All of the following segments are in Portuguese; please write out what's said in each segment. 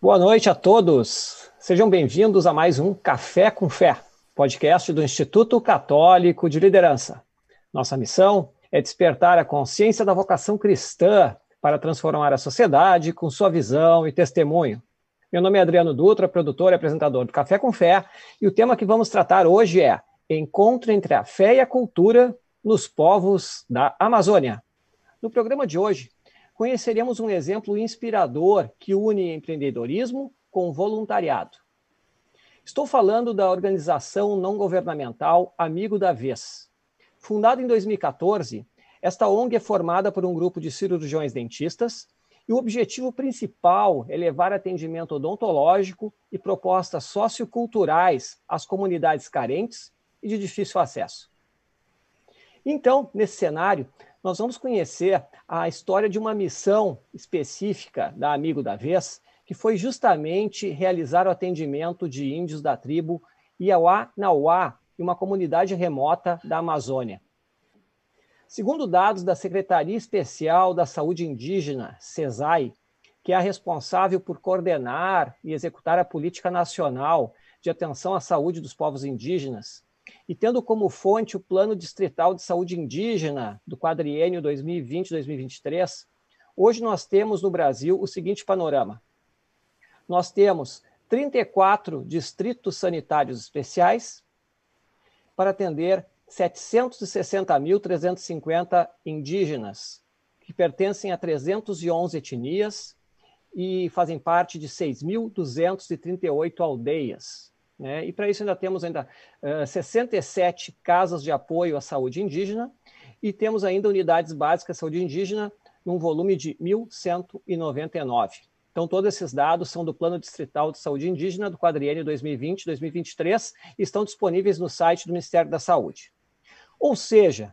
Boa noite a todos. Sejam bem-vindos a mais um Café com Fé, podcast do Instituto Católico de Liderança. Nossa missão é despertar a consciência da vocação cristã para transformar a sociedade com sua visão e testemunho. Meu nome é Adriano Dutra, produtor e apresentador do Café com Fé, e o tema que vamos tratar hoje é Encontro entre a Fé e a Cultura nos Povos da Amazônia. No programa de hoje, conheceremos um exemplo inspirador que une empreendedorismo com voluntariado. Estou falando da organização não governamental Amigo da Vez. Fundada em 2014, esta ONG é formada por um grupo de cirurgiões dentistas e o objetivo principal é levar atendimento odontológico e propostas socioculturais às comunidades carentes e de difícil acesso. Então, nesse cenário, nós vamos conhecer a história de uma missão específica da Amigo da Vez, que foi justamente realizar o atendimento de índios da tribo Iauá Nauá, em uma comunidade remota da Amazônia. Segundo dados da Secretaria Especial da Saúde Indígena, CESAI, que é a responsável por coordenar e executar a política nacional de atenção à saúde dos povos indígenas, e tendo como fonte o Plano Distrital de Saúde Indígena do quadriênio 2020-2023, hoje nós temos no Brasil o seguinte panorama: nós temos 34 distritos sanitários especiais para atender 760.350 indígenas, que pertencem a 311 etnias e fazem parte de 6.238 aldeias. Né? E para isso ainda temos ainda uh, 67 casas de apoio à saúde indígena e temos ainda unidades básicas de saúde indígena num volume de 1.199. Então, todos esses dados são do Plano Distrital de Saúde Indígena do quadriênio 2020-2023 e estão disponíveis no site do Ministério da Saúde. Ou seja,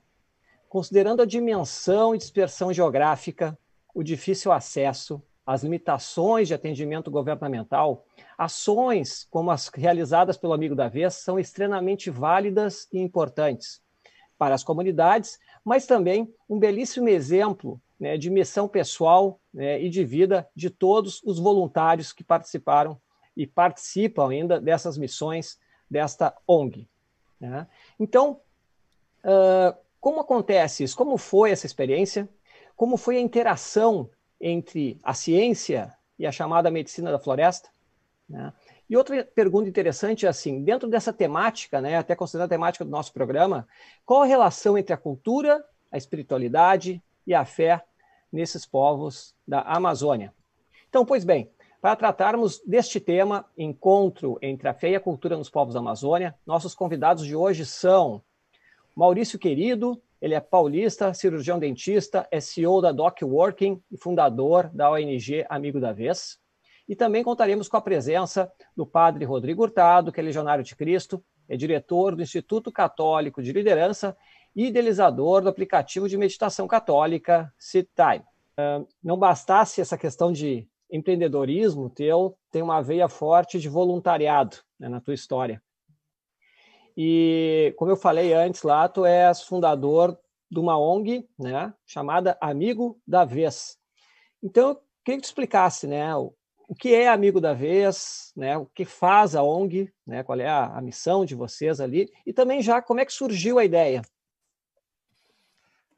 considerando a dimensão e dispersão geográfica, o difícil acesso, as limitações de atendimento governamental, Ações como as realizadas pelo Amigo da Vez são extremamente válidas e importantes para as comunidades, mas também um belíssimo exemplo né, de missão pessoal né, e de vida de todos os voluntários que participaram e participam ainda dessas missões desta ONG. Né? Então, uh, como acontece isso? Como foi essa experiência? Como foi a interação entre a ciência e a chamada medicina da floresta? Né? E outra pergunta interessante é assim, dentro dessa temática, né, até considerando a temática do nosso programa, qual a relação entre a cultura, a espiritualidade e a fé nesses povos da Amazônia? Então, pois bem, para tratarmos deste tema, encontro entre a fé e a cultura nos povos da Amazônia, nossos convidados de hoje são Maurício Querido, ele é paulista, cirurgião dentista, é CEO da Doc Working e fundador da ONG Amigo da Vez. E também contaremos com a presença do padre Rodrigo Hurtado, que é legionário de Cristo, é diretor do Instituto Católico de Liderança e idealizador do aplicativo de meditação católica Sit ah, Não bastasse essa questão de empreendedorismo teu, tem uma veia forte de voluntariado né, na tua história. E, como eu falei antes lá, tu és fundador de uma ONG né, chamada Amigo da Vez. Então, eu queria que tu explicasse né, o que é Amigo da Vez, né? o que faz a ONG, né? qual é a, a missão de vocês ali, e também já como é que surgiu a ideia.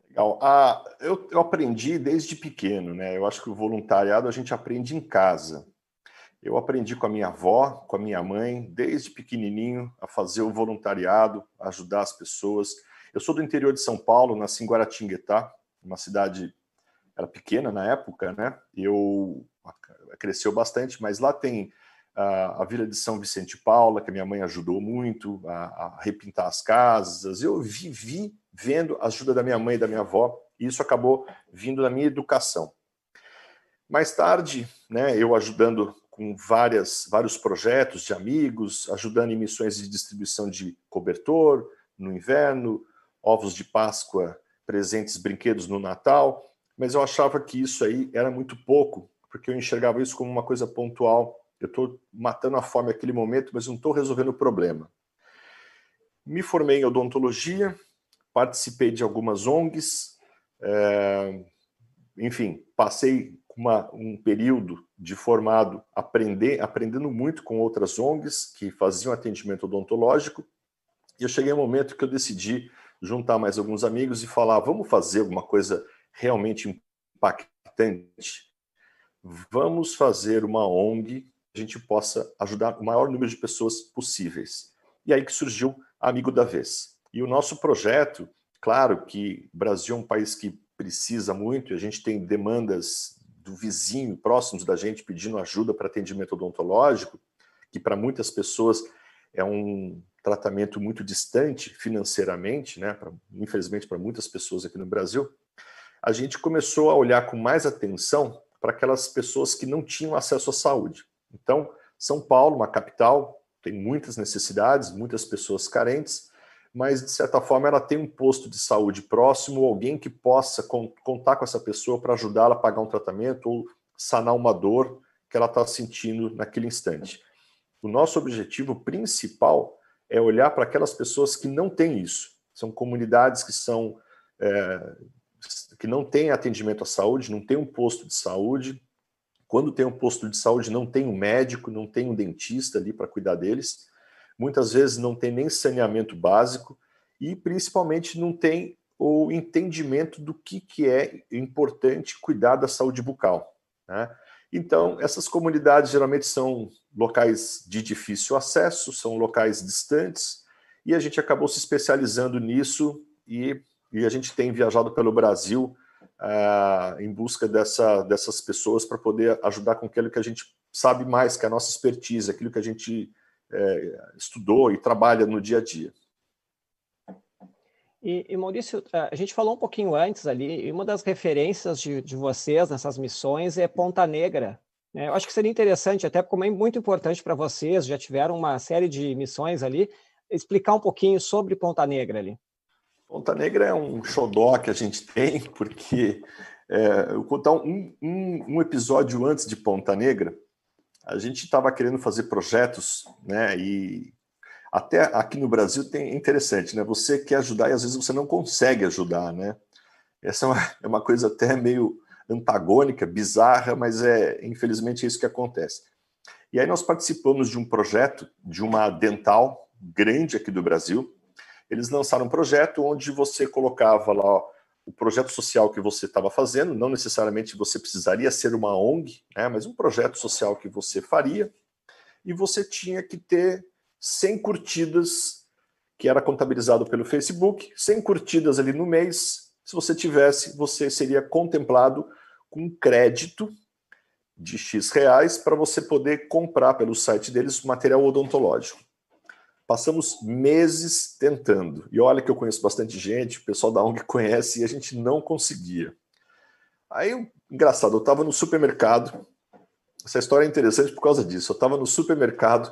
Legal. Ah, eu, eu aprendi desde pequeno, né? Eu acho que o voluntariado a gente aprende em casa. Eu aprendi com a minha avó, com a minha mãe, desde pequenininho, a fazer o voluntariado, a ajudar as pessoas. Eu sou do interior de São Paulo, nasci em Guaratinguetá, uma cidade era pequena na época, né? Eu cresceu bastante, mas lá tem a, Vila de São Vicente e Paula, que a minha mãe ajudou muito a, a, repintar as casas. Eu vivi vendo a ajuda da minha mãe e da minha avó, e isso acabou vindo na minha educação. Mais tarde, né, eu ajudando com várias, vários projetos de amigos, ajudando em missões de distribuição de cobertor no inverno, ovos de Páscoa, presentes, brinquedos no Natal, mas eu achava que isso aí era muito pouco porque eu enxergava isso como uma coisa pontual. Eu estou matando a fome naquele momento, mas não estou resolvendo o problema. Me formei em odontologia, participei de algumas ONGs, é, eh, enfim, passei uma, um período de formado aprender, aprendendo muito com outras ONGs que faziam atendimento odontológico. E eu cheguei a um momento que eu decidi juntar mais alguns amigos e falar: vamos fazer alguma coisa realmente impactante vamos fazer uma ONG que a gente possa ajudar o maior número de pessoas possíveis. E aí que surgiu Amigo da Vez. E o nosso projeto, claro que o Brasil é um país que precisa muito, a gente tem demandas do vizinho, próximos da gente, pedindo ajuda para atendimento odontológico, que para muitas pessoas é um tratamento muito distante financeiramente, né? Pra, infelizmente para muitas pessoas aqui no Brasil. A gente começou a olhar com mais atenção para aquelas pessoas que não tinham acesso à saúde. Então, São Paulo, uma capital, tem muitas necessidades, muitas pessoas carentes, mas de certa forma ela tem um posto de saúde próximo, alguém que possa contar com essa pessoa para ajudá-la a pagar um tratamento ou sanar uma dor que ela está sentindo naquele instante. O nosso objetivo principal é olhar para aquelas pessoas que não têm isso. São comunidades que são é, que não tem atendimento à saúde, não tem um posto de saúde. Quando tem um posto de saúde, não tem um médico, não tem um dentista ali para cuidar deles. Muitas vezes não tem nem saneamento básico e principalmente não tem o entendimento do que, que é importante cuidar da saúde bucal. Né? Então, essas comunidades geralmente são locais de difícil acesso, são locais distantes, e a gente acabou se especializando nisso e e a gente tem viajado pelo Brasil uh, em busca dessa, dessas pessoas para poder ajudar com aquilo que a gente sabe mais, que é a nossa expertise, aquilo que a gente eh, estudou e trabalha no dia a dia. E, e, Maurício, eh, a gente falou um pouquinho antes ali, e uma das referências de, de vocês nessas missões é Ponta Negra. Né? Eu acho que seria interessante, até como é muito importante para vocês, já tiveram uma série de missões ali, explicar um pouquinho sobre Ponta Negra ali. Ponta Negra é um xodó que a gente tem, porque é, eu contar um, um, um, episódio antes de Ponta Negra, a gente estava querendo fazer projetos, né? E até aqui no Brasil tem é interessante, né? Você quer ajudar e às vezes você não consegue ajudar, né? Essa é uma, é uma coisa até meio antagônica, bizarra, mas é infelizmente é isso que acontece. E aí nós participamos de um projeto de uma dental grande aqui do Brasil, eles lançaram um projeto onde você colocava lá ó, o projeto social que você estava fazendo, não necessariamente você precisaria ser uma ONG, né, mas um projeto social que você faria, e você tinha que ter 100 curtidas, que era contabilizado pelo Facebook, 100 curtidas ali no mês. Se você tivesse, você seria contemplado com crédito de X reais para você poder comprar pelo site deles material odontológico. Passamos meses tentando. E olha que eu conheço bastante gente, o pessoal da ONG conhece, e a gente não conseguia. Aí, engraçado, eu estava no supermercado. Essa história é interessante por causa disso. Eu estava no supermercado,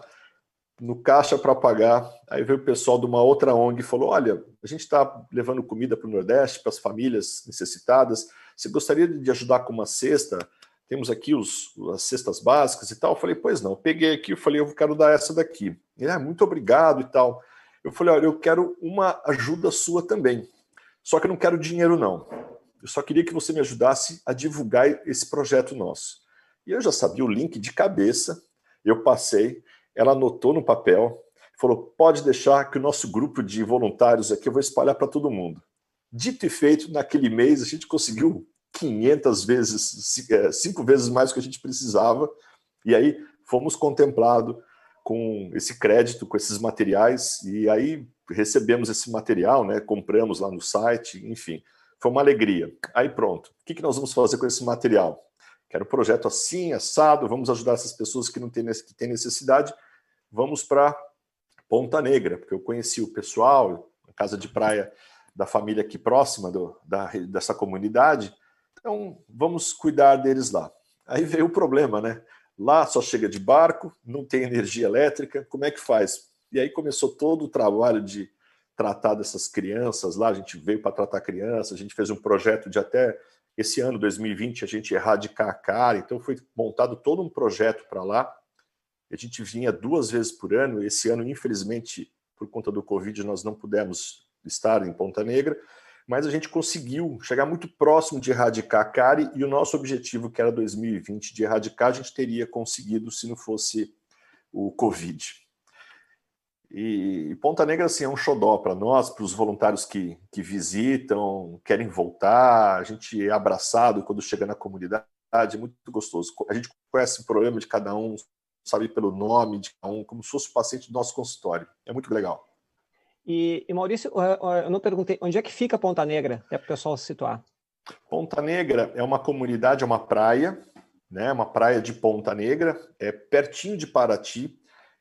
no caixa para pagar. Aí veio o pessoal de uma outra ONG e falou: Olha, a gente está levando comida para o Nordeste, para as famílias necessitadas. Você gostaria de ajudar com uma cesta? temos aqui os, as cestas básicas e tal. Eu falei, pois não, eu peguei aqui, eu falei, eu quero dar essa daqui. Ele, ah, muito obrigado e tal. Eu falei, olha, eu quero uma ajuda sua também. Só que eu não quero dinheiro, não. Eu só queria que você me ajudasse a divulgar esse projeto nosso. E eu já sabia o link de cabeça, eu passei, ela anotou no papel, falou: pode deixar que o nosso grupo de voluntários aqui eu vou espalhar para todo mundo. Dito e feito, naquele mês a gente conseguiu 500 vezes, é, cinco vezes mais do que a gente precisava. E aí fomos contemplados com esse crédito, com esses materiais, e aí recebemos esse material, né? compramos lá no site, enfim, foi uma alegria. Aí pronto, o que, que nós vamos fazer com esse material? Quero um projeto assim, assado, vamos ajudar essas pessoas que não têm, têm necessidade, vamos para Ponta Negra, porque eu conheci o pessoal, a casa de praia da família aqui próxima do, da, dessa comunidade, então, vamos cuidar deles lá. Aí veio o problema, né? Lá só chega de barco, não tem energia elétrica, como é que faz? E aí começou todo o trabalho de tratar dessas crianças lá. A gente veio para tratar crianças, a gente fez um projeto de até esse ano, 2020, a gente erradicar a cara. Então, foi montado todo um projeto para lá. A gente vinha duas vezes por ano. Esse ano, infelizmente, por conta do Covid, nós não pudemos estar em Ponta Negra, mas a gente conseguiu chegar muito próximo de erradicar a cárie e o nosso objetivo, que era 2020, de erradicar, a gente teria conseguido se não fosse o Covid. E, e Ponta Negra assim, é um xodó para nós, para os voluntários que, que visitam, querem voltar, a gente é abraçado quando chega na comunidade, é muito gostoso. A gente conhece o problema de cada um, sabe pelo nome de cada um, como se fosse o paciente do nosso consultório. É muito legal. E, e Maurício, eu não perguntei, onde é que fica Ponta Negra? É para o pessoal se situar. Ponta Negra é uma comunidade, é uma praia, né? É uma praia de Ponta Negra, é pertinho de Paraty.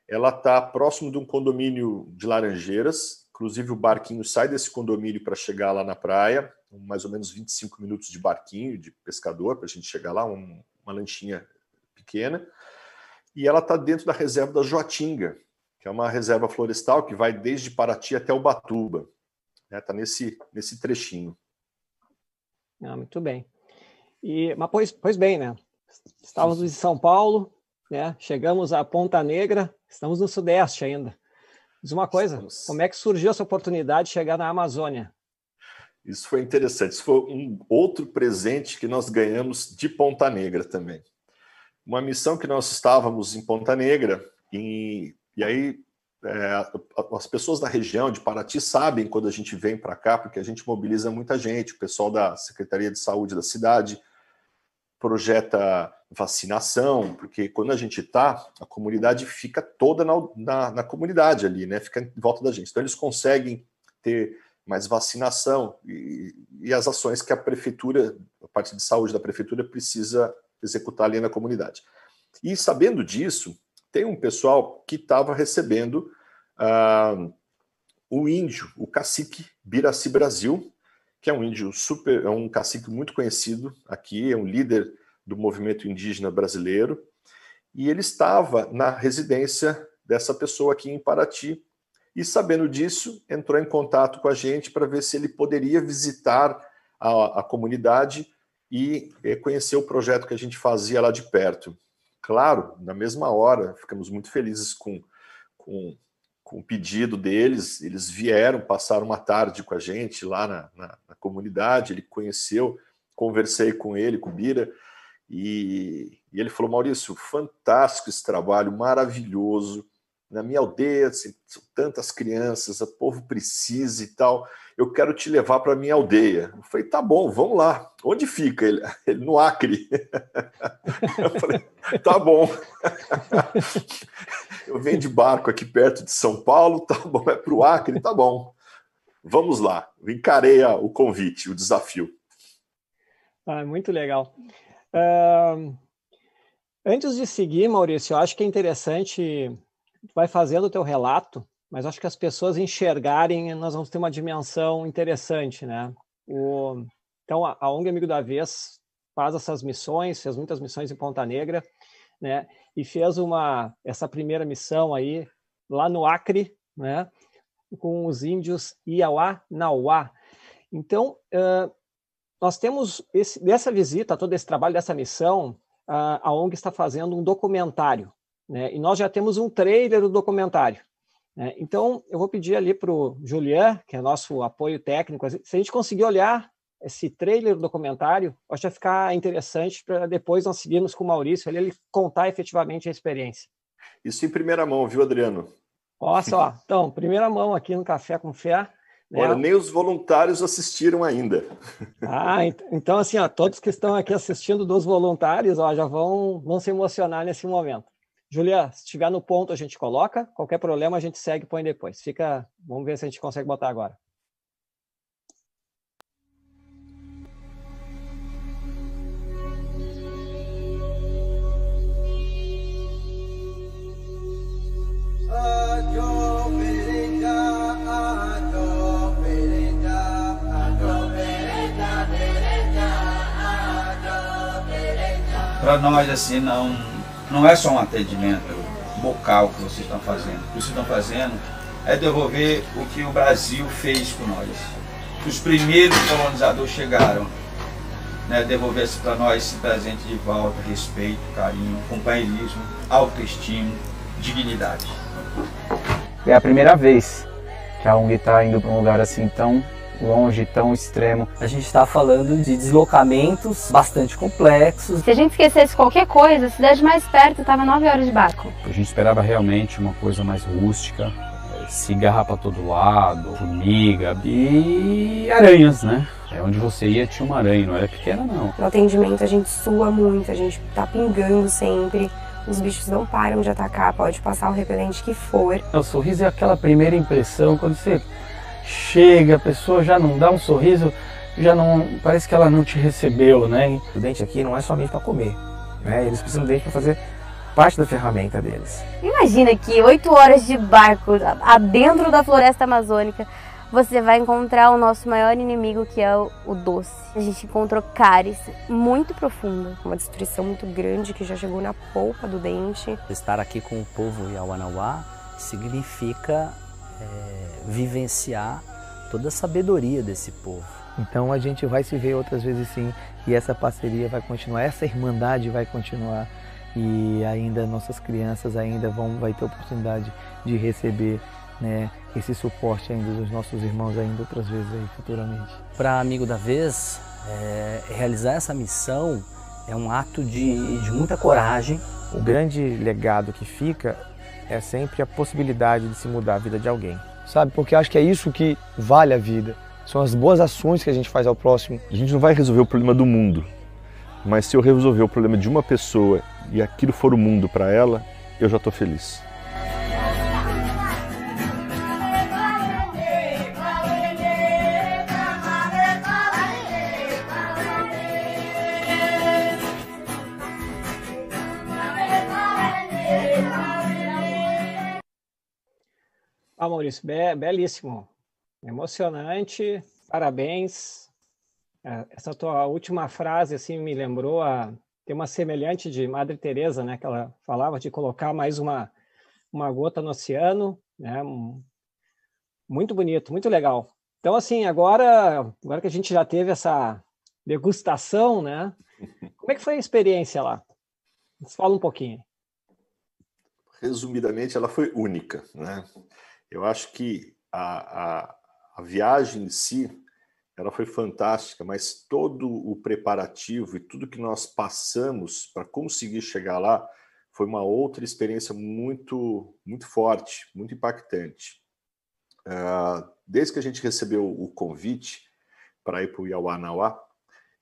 Ela está próximo de um condomínio de Laranjeiras. Inclusive o barquinho sai desse condomínio para chegar lá na praia, mais ou menos 25 minutos de barquinho de pescador para a gente chegar lá, um, uma lanchinha pequena. E ela está dentro da reserva da Joatinga, que é uma reserva florestal que vai desde Paraty até Ubatuba. Está né? Tá nesse, nesse trechinho. Ah, muito bem. E, mas pois, pois bem, né? Estávamos em São Paulo, né? chegamos à Ponta Negra, estamos no Sudeste ainda. Diz uma coisa, estamos... como é que surgiu essa oportunidade de chegar na Amazônia? Isso foi interessante. Isso foi um outro presente que nós ganhamos de Ponta Negra também. Uma missão que nós estávamos em Ponta Negra, em e aí é, as pessoas da região de Paraty sabem quando a gente vem para cá, porque a gente mobiliza muita gente, o pessoal da Secretaria de Saúde da cidade projeta vacinação, porque quando a gente está, a comunidade fica toda na, na, na, comunidade ali, né? Fica em volta da gente. Então eles conseguem ter mais vacinação e, e as ações que a prefeitura, a parte de saúde da prefeitura, precisa executar ali na comunidade. E sabendo disso, tem um pessoal que estava recebendo uh, o índio, o cacique Biraci Brasil, que é um índio super, é um cacique muito conhecido aqui, é um líder do movimento indígena brasileiro, e ele estava na residência dessa pessoa aqui em Paraty, e sabendo disso, entrou em contato com a gente para ver se ele poderia visitar a, a comunidade e eh, conhecer o projeto que a gente fazia lá de perto. Claro, na mesma hora, ficamos muito felizes com, com, com o pedido deles. Eles vieram, passaram uma tarde com a gente lá na, na, na comunidade. Ele conheceu, conversei com ele, com o Bira, e, e ele falou: Maurício, fantástico esse trabalho, maravilhoso na minha aldeia, assim, são tantas crianças, o povo precisa e tal eu quero te levar para minha aldeia. Eu falei, tá bom, vamos lá. Onde fica? Ele, ele no Acre. Eu falei, tá bom. Eu venho de barco aqui perto de São Paulo, tá bom, é para o Acre, tá bom. Vamos lá, encarei o convite, o desafio. Ah, muito legal. Uh, antes de seguir, Maurício, eu acho que é interessante, vai fazendo o teu relato, mas acho que as pessoas enxergarem, nós vamos ter uma dimensão interessante, né? O, então, a, a ONG Amigo da Vez faz essas missões, fez muitas missões em Ponta Negra, né? E fez uma essa primeira missão aí lá no Acre, né? Com os índios Iauá Nauá. Então, uh, nós temos esse, dessa visita, todo esse trabalho, dessa missão, uh, a ONG está fazendo um documentário, né? E nós já temos um trailer do documentário. É, então, eu vou pedir ali para o Julian, que é nosso apoio técnico, se a gente conseguir olhar esse trailer do documentário, acho que vai ficar interessante para depois nós seguirmos com o Maurício, ele, ele contar efetivamente a experiência. Isso em primeira mão, viu, Adriano? Olha só, então, primeira mão aqui no Café com Fé. Né? Olha, nem os voluntários assistiram ainda. Ah, então assim, ó, todos que estão aqui assistindo dos voluntários, ó, já vão, vão se emocionar nesse momento. Julia, se estiver no ponto, a gente coloca. Qualquer problema, a gente segue e põe depois. Fica, vamos ver se a gente consegue botar agora. Para nós, assim, não não é só um atendimento bocal que vocês estão fazendo. O que vocês estão fazendo é devolver o que o Brasil fez com nós. Os primeiros colonizadores chegaram. Né, devolver-se para nós esse presente de volta, respeito, carinho, companheirismo, autoestima, dignidade. É a primeira vez que a ONG está indo para um lugar assim tão longe, tão extremo. A gente está falando de deslocamentos bastante complexos. Se a gente esquecesse qualquer coisa, a cidade mais perto estava 9 horas de barco. A gente esperava realmente uma coisa mais rústica, eh, cigarra para todo lado, formiga e aranhas, né? É onde você ia tinha uma aranha, não era pequena não. No atendimento a gente sua muito, a gente tá pingando sempre. Os bichos não param de atacar, pode passar o repelente que for. O sorriso é aquela primeira impressão quando você chega, a pessoa já não dá um sorriso, já não parece que ela não te recebeu, né? O dente aqui não é somente para comer, né? Eles precisam do dente para fazer parte da ferramenta deles. Imagina que oito horas de barco adentro da floresta amazônica, você vai encontrar o nosso maior inimigo, que é o doce. A gente encontrou cáries muito profunda, uma destruição muito grande que já chegou na polpa do dente. Estar aqui com o povo Yawanawá significa é vivenciar toda a sabedoria desse povo. Então a gente vai se ver outras vezes sim, e essa parceria vai continuar, essa irmandade vai continuar, e ainda nossas crianças ainda vão vai ter oportunidade de receber né, esse suporte ainda dos nossos irmãos ainda outras vezes aí futuramente. Para amigo da vez, é, realizar essa missão é um ato de, de muita coragem. O grande legado que fica é sempre a possibilidade de se mudar a vida de alguém sabe? Porque acho que é isso que vale a vida. São as boas ações que a gente faz ao próximo. A gente não vai resolver o problema do mundo, mas se eu resolver o problema de uma pessoa e aquilo for o mundo para ela, eu já estou feliz. Ah, Maurício, be belíssimo, emocionante, parabéns. É, essa tua última frase assim me lembrou a tem uma semelhante de Madre Teresa, né, que ela falava de colocar mais uma uma gota no oceano, né? Muito bonito, muito legal. Então assim, agora, agora que a gente já teve essa degustação, né? Como é que foi a experiência lá? Fala um pouquinho. Resumidamente, ela foi única, né? Eu acho que a, a, a viagem em si ela foi fantástica, mas todo o preparativo e tudo que nós passamos para conseguir chegar lá foi uma outra experiência muito, muito forte, muito impactante. Ah, desde que a gente recebeu o convite para ir para o Iauanauá,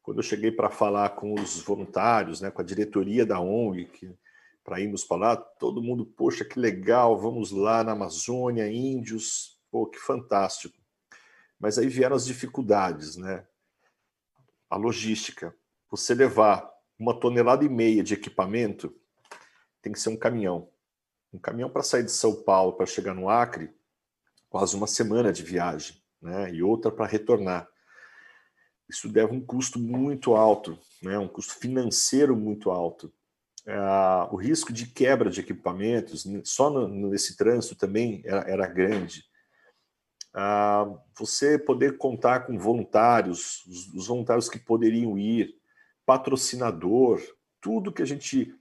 quando eu cheguei para falar com os voluntários, né, com a diretoria da ONG, que para irmos para lá, todo mundo, poxa, que legal, vamos lá na Amazônia, índios, pô, que fantástico. Mas aí vieram as dificuldades, né? A logística. Você levar uma tonelada e meia de equipamento tem que ser um caminhão. Um caminhão para sair de São Paulo para chegar no Acre, quase uma semana de viagem, né? E outra para retornar. Isso deve um custo muito alto, né? Um custo financeiro muito alto. É, o risco de quebra de equipamentos, né, só no, nesse trânsito também era, era grande. você poder contar com voluntários, os, os voluntários que poderiam ir, patrocinador, tudo que a gente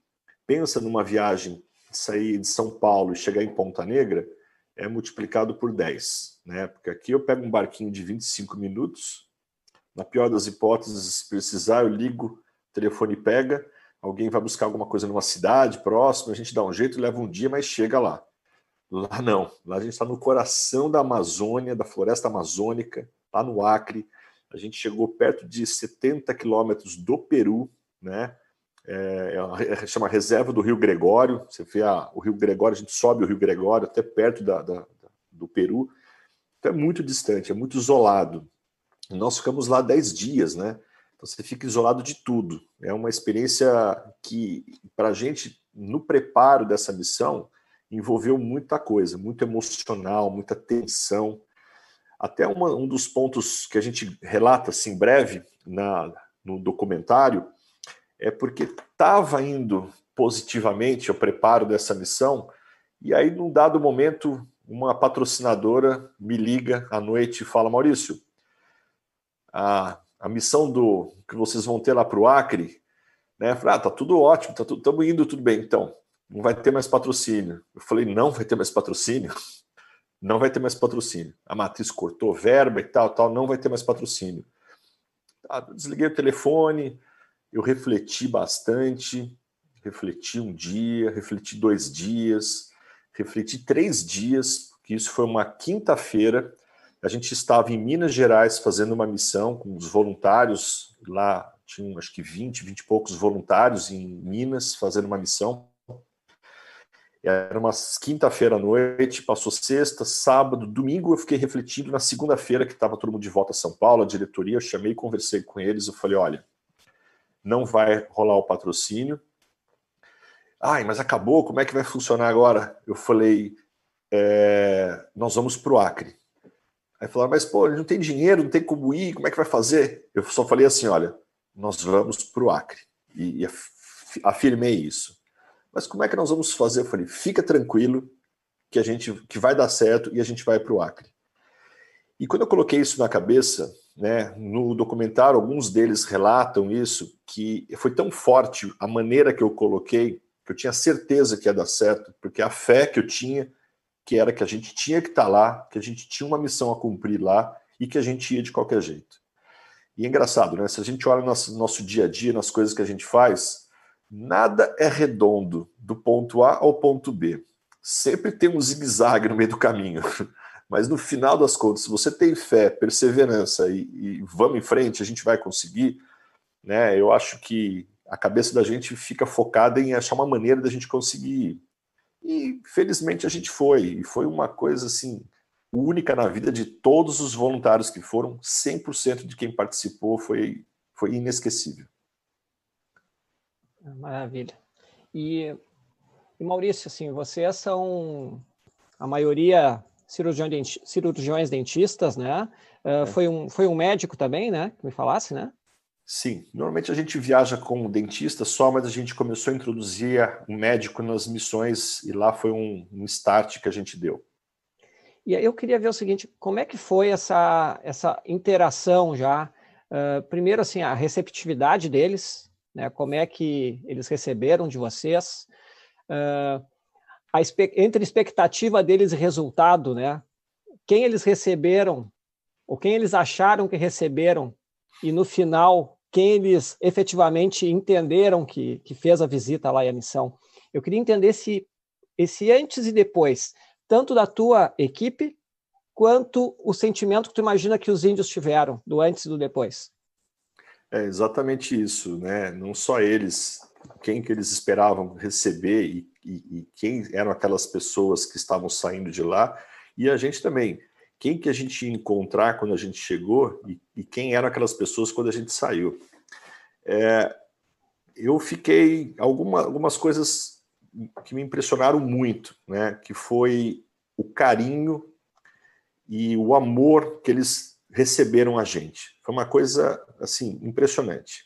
pensa numa viagem sair de São Paulo e chegar em Ponta Negra é multiplicado por 10, né? Porque aqui eu pego um barquinho de 25 minutos, na pior das hipóteses, se precisar, eu ligo, o telefone pega, alguém vai buscar alguma coisa numa cidade próxima, a gente dá um jeito, leva um dia, mas chega lá. Lá não, lá a gente está no coração da Amazônia, da floresta amazônica, lá no Acre. A gente chegou perto de 70 quilômetros do Peru, né? É, é, é, chama Reserva do Rio Gregório. Você vê a, o Rio Gregório, a gente sobe o Rio Gregório até perto da, da, do Peru. Então é muito distante, é muito isolado. Nós ficamos lá 10 dias, né? Então você fica isolado de tudo. É uma experiência que, para a gente, no preparo dessa missão, envolveu muita coisa, muito emocional, muita tensão. Até uma, um dos pontos que a gente relata assim breve na, no documentário é porque estava indo positivamente ao preparo dessa missão, e aí, num dado momento, uma patrocinadora me liga à noite e fala: Maurício, a a missão do que vocês vão ter lá para o Acre, né? Falei, ah, tá tudo ótimo, tá estamos indo tudo bem, então não vai ter mais patrocínio. Eu falei, não vai ter mais patrocínio, não vai ter mais patrocínio. A matriz cortou verba e tal, tal, não vai ter mais patrocínio. Ah, desliguei o telefone, eu refleti bastante, refleti um dia, refleti dois dias, refleti três dias, porque isso foi uma quinta-feira a gente estava em Minas Gerais fazendo uma missão com os voluntários lá, tinham acho que 20, 20 e poucos voluntários em Minas fazendo uma missão. Era uma quinta-feira à noite, passou sexta, sábado, domingo. Eu fiquei refletindo. Na segunda-feira, que estava todo mundo de volta a São Paulo, a diretoria, eu chamei, conversei com eles. Eu falei: olha, não vai rolar o patrocínio. Ai, mas acabou, como é que vai funcionar agora? Eu falei: é, nós vamos para o Acre. Aí falaram, mas pô, ele não tem dinheiro, não tem como ir, como é que vai fazer? Eu só falei assim: olha, nós vamos para o Acre. E, e afirmei isso. Mas como é que nós vamos fazer? Eu falei, fica tranquilo que a gente que vai dar certo e a gente vai para o Acre. E quando eu coloquei isso na cabeça, né, no documentário, alguns deles relatam isso, que foi tão forte a maneira que eu coloquei, que eu tinha certeza que ia dar certo, porque a fé que eu tinha que era que a gente tinha que estar tá lá, que a gente tinha uma missão a cumprir lá e que a gente ia de qualquer jeito. E é engraçado, né? Se a gente olha no nosso, dia a dia, nas coisas que a gente faz, nada é redondo do ponto A ao ponto B. Sempre tem um zigue-zague no meio do caminho. Mas no final das contas, se você tem fé, perseverança e, e vamos em frente, a gente vai conseguir. Né? Eu acho que a cabeça da gente fica focada em achar uma maneira da gente conseguir e felizmente a gente foi, e foi uma coisa assim única na vida de todos os voluntários que foram, 100% de quem participou foi foi inesquecível. Maravilha. E, e Maurício, assim, vocês são a maioria cirurgião denti cirurgiões dentistas, né? Uh, é. foi, um, foi um médico também, né? Que me falasse, né? Sim, normalmente a gente viaja com o dentista só, mas a gente começou a introduzir o um médico nas missões e lá foi um, um, start que a gente deu. E eu queria ver o seguinte, como é que foi essa, essa interação já? Uh, primeiro, assim, a receptividade deles, né? como é que eles receberam de vocês, uh, a, entre a expectativa deles e resultado, né? quem eles receberam, ou quem eles acharam que receberam e no final quem eles efetivamente entenderam que, que fez a visita lá e a missão. Eu queria entender se esse antes e depois, tanto da tua equipe, quanto o sentimento que tu imagina que os índios tiveram do antes e do depois. É exatamente isso, né? Não só eles, quem que eles esperavam receber e, e, e quem eram aquelas pessoas que estavam saindo de lá, e a gente também quem que a gente ia encontrar quando a gente chegou e, e quem eram aquelas pessoas quando a gente saiu. É, eu fiquei alguma, algumas coisas que me impressionaram muito, né? Que foi o carinho e o amor que eles receberam a gente. Foi uma coisa assim impressionante.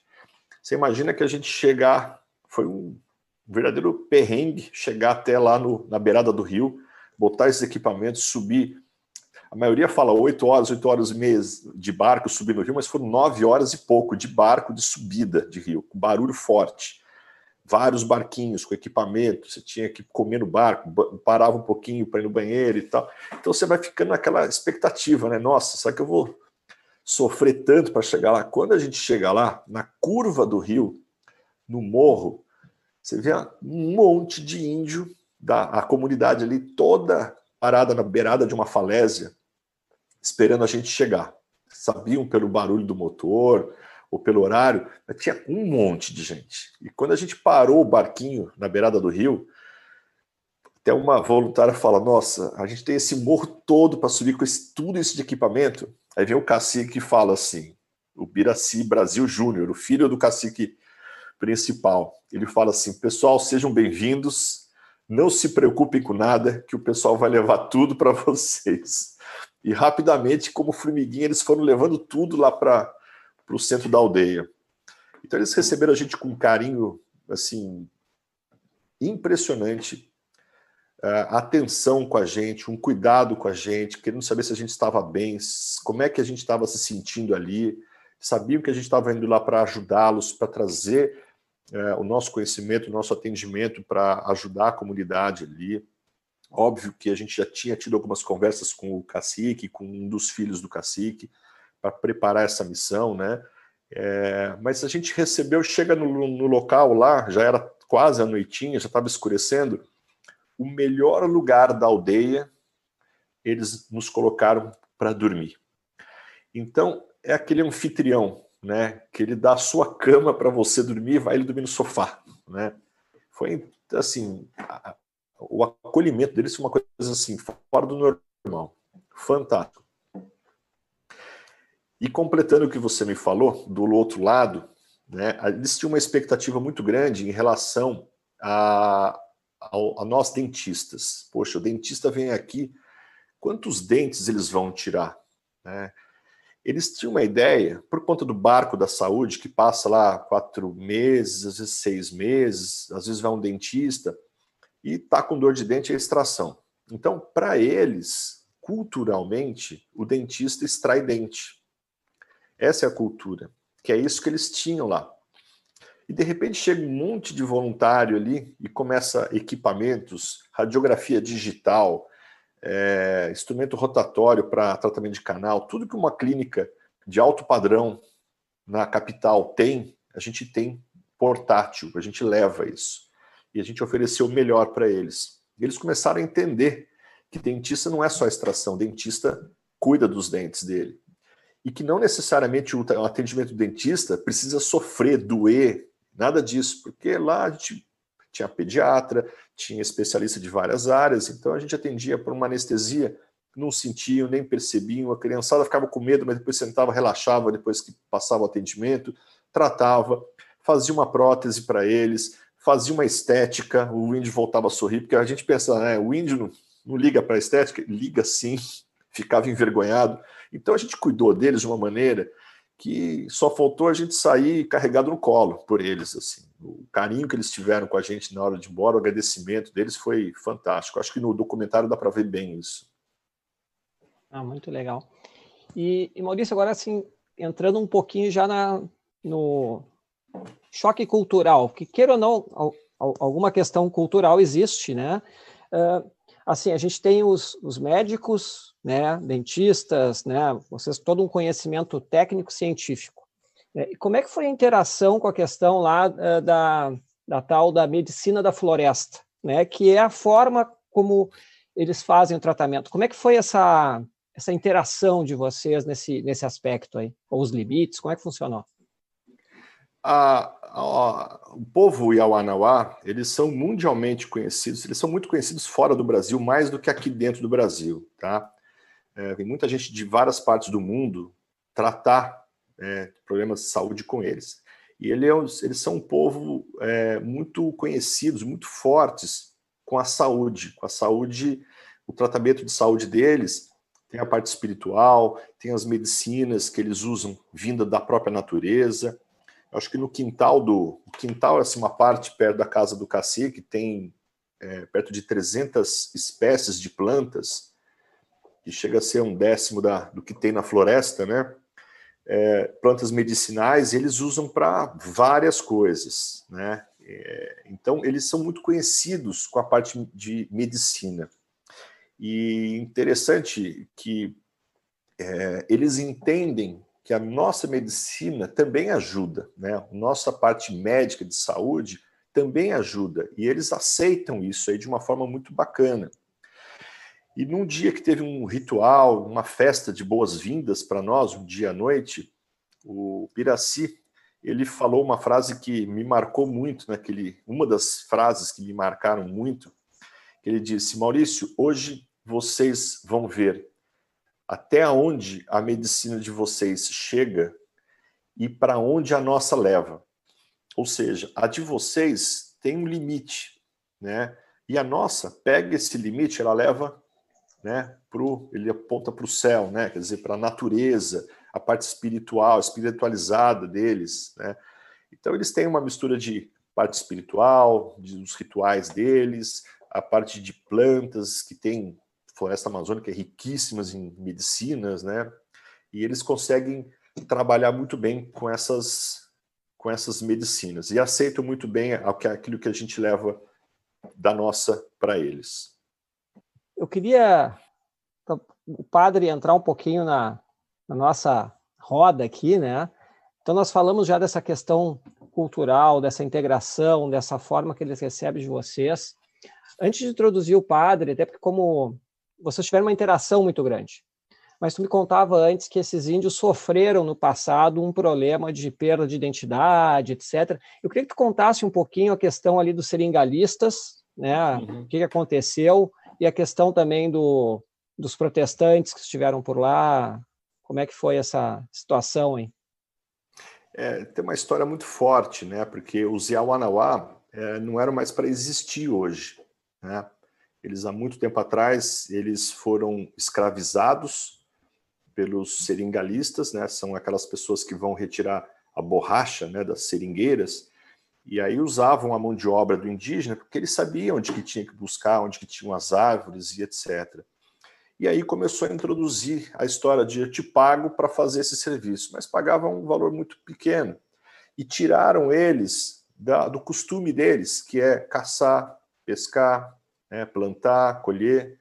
Você imagina que a gente chegar, foi um verdadeiro perrengue chegar até lá no, na beirada do rio, botar esses equipamentos, subir a maioria fala 8 horas, 8 horas e meia de barco subindo o rio, mas foram 9 horas e pouco de barco de subida de rio, com barulho forte. Vários barquinhos com equipamento, você tinha que comer no barco, parava um pouquinho para ir no banheiro e tal. Então você vai ficando naquela expectativa, né? Nossa, será que eu vou sofrer tanto para chegar lá? Quando a gente chega lá, na curva do rio, no morro, você vê um monte de índio da a comunidade ali toda parada na beirada de uma falésia, esperando a gente chegar. Sabiam pelo barulho do motor ou pelo horário, mas tinha um monte de gente. E quando a gente parou o barquinho na beirada do rio, até uma voluntária fala: Nossa, a gente tem esse morro todo para subir com esse, tudo isso de equipamento. Aí vem o cacique e fala assim: o Biraci Brasil Júnior, o filho do cacique principal. Ele fala assim: Pessoal, sejam bem-vindos não se preocupe com nada, que o pessoal vai levar tudo para vocês. E rapidamente, como formiguinha, eles foram levando tudo lá para o centro da aldeia. Então eles receberam a gente com um carinho assim impressionante, uh, atenção com a gente, um cuidado com a gente, querendo saber se a gente estava bem, como é que a gente estava se sentindo ali. Sabiam que a gente estava indo lá para ajudá-los, para trazer é, o nosso conhecimento, o nosso atendimento para ajudar a comunidade ali. Óbvio que a gente já tinha tido algumas conversas com o cacique, com um dos filhos do cacique, para preparar essa missão, né? É, mas a gente recebeu, chega no, no, local lá, já era quase a noitinha, já estava escurecendo, o melhor lugar da aldeia, eles nos colocaram para dormir. Então, é aquele anfitrião né? Que ele dá a sua cama para você dormir e vai ele dormir no sofá, né? Foi assim, a, o acolhimento deles foi uma coisa assim fora do normal, fantástico. E completando o que você me falou do outro lado, né? Eles tinham uma expectativa muito grande em relação a, a, a nós dentistas. Poxa, o dentista vem aqui, quantos dentes eles vão tirar, né? eles tinham uma ideia, por conta do barco da saúde, que passa lá quatro meses, às vezes seis meses, às vezes vai um dentista e está com dor de dente e extração. Então, para eles, culturalmente, o dentista extrai dente. Essa é a cultura, que é isso que eles tinham lá. E de repente chega um monte de voluntário ali e começa equipamentos, radiografia digital, é, instrumento rotatório para tratamento de canal, tudo que uma clínica de alto padrão na capital tem, a gente tem portátil, a gente leva isso. E a gente ofereceu o melhor para eles. E eles começaram a entender que dentista não é só extração, dentista cuida dos dentes dele. E que não necessariamente o atendimento do dentista precisa sofrer, doer, nada disso, porque lá a gente tinha pediatra, tinha especialista de várias áreas, então a gente atendia por uma anestesia, não sentiam, nem percebiam, a criançada ficava com medo, mas depois sentava, relaxava depois que passava o atendimento, tratava, fazia uma prótese para eles, fazia uma estética, o índio voltava a sorrir, porque a gente pensa, né, o índio não, não liga para a estética, liga sim, ficava envergonhado. Então a gente cuidou deles de uma maneira que só faltou a gente sair carregado no colo por eles assim o carinho que eles tiveram com a gente na hora de ir embora, o agradecimento deles foi fantástico. Acho que no documentário dá para ver bem isso. Ah, muito legal. E, e Maurício, agora assim, entrando um pouquinho já na, no choque cultural, que queira ou não, alguma questão cultural existe, né? Uh, assim, a gente tem os, os médicos, né, dentistas, né, vocês todo um conhecimento técnico científico. É, como é que foi a interação com a questão lá eh, da, da tal da medicina da floresta, né? que é a forma como eles fazem o tratamento? Como é que foi essa, essa interação de vocês nesse, nesse aspecto aí? Ou os limites, como é que funcionou? A, a, o povo Yawanawá, eles são mundialmente conhecidos, eles são muito conhecidos fora do Brasil, mais do que aqui dentro do Brasil, tá? É, tem muita gente de várias partes do mundo tratar né, problemas de saúde com eles. E ele é, eles são um povo é, muito conhecidos, muito fortes com a saúde, com a saúde, o tratamento de saúde deles tem a parte espiritual, tem as medicinas que eles usam vinda da própria natureza. Eu acho que no quintal do o quintal, assim, uma parte perto da casa do cacique tem é, perto de 300 espécies de plantas, que chega a ser um décimo da, do que tem na floresta, né? é, plantas medicinais eles usam para várias coisas, né? É, então eles são muito conhecidos com a parte de medicina. E interessante que é, eles entendem que a nossa medicina também ajuda, né? Nossa parte médica de saúde também ajuda e eles aceitam isso aí de uma forma muito bacana. E num dia que teve um ritual, uma festa de boas-vindas para nós, um dia à noite, o Piraci, ele falou uma frase que me marcou muito naquele, né, uma das frases que me marcaram muito, ele disse: "Maurício, hoje vocês vão ver até onde a medicina de vocês chega e para onde a nossa leva. Ou seja, a de vocês tem um limite, né? E a nossa pega esse limite, ela leva né? Pro, ele aponta para o céu, né? Quer dizer, para a natureza, a parte espiritual, espiritualizada deles, né? Então eles têm uma mistura de parte espiritual, de, dos rituais deles, a parte de plantas que tem floresta amazônica riquíssimas em medicinas, né? E eles conseguem trabalhar muito bem com essas com essas medicinas e aceitam muito bem aquilo que a gente leva da nossa para eles. Eu queria o padre entrar um pouquinho na, na, nossa roda aqui, né? Então nós falamos já dessa questão cultural, dessa integração, dessa forma que eles recebem de vocês. Antes de introduzir o padre, até porque como vocês tiveram uma interação muito grande, mas tu me contava antes que esses índios sofreram no passado um problema de perda de identidade, etc. Eu queria que tu contasse um pouquinho a questão ali dos seringalistas, né? Uhum. O que, que aconteceu? E a questão também do, dos protestantes que estiveram por lá, como é que foi essa situação, hein? É, tem uma história muito forte, né? Porque os Yawanawá é, não eram mais para existir hoje, né? Eles há muito tempo atrás eles foram escravizados pelos seringalistas, né? São aquelas pessoas que vão retirar a borracha, né, das seringueiras e aí usavam a mão de obra do indígena porque eles sabiam onde que tinha que buscar, onde que tinham as árvores e etc. E aí começou a introduzir a história de eu te pago para fazer esse serviço, mas pagava um valor muito pequeno. E tiraram eles da, do costume deles, que é caçar, pescar, né, plantar, colher.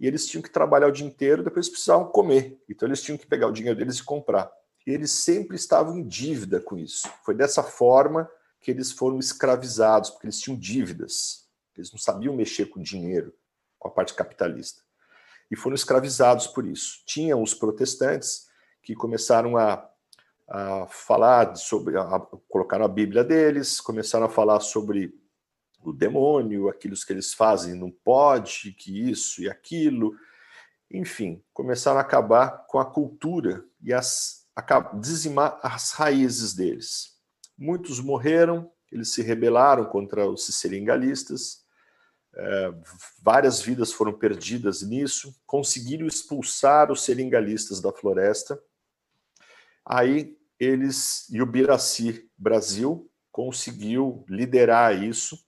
E eles tinham que trabalhar o dia inteiro, depois precisavam comer. Então eles tinham que pegar o dinheiro deles e comprar. E eles sempre estavam em dívida com isso. Foi dessa forma que eles foram escravizados, porque eles tinham dívidas, eles não sabiam mexer com dinheiro, com a parte capitalista. E foram escravizados por isso. Tinham os protestantes que começaram a, a falar sobre, a, a, colocaram a Bíblia deles, começaram a falar sobre o demônio, aquilo que eles fazem não pode, que isso e aquilo. Enfim, começaram a acabar com a cultura e as, a, dizimar as raízes deles. Muitos morreram, eles se rebelaram contra os sicilingalistas, é, várias vidas foram perdidas nisso, conseguiram expulsar os seringalistas da floresta. Aí eles e o Biraci Brasil conseguiu liderar isso.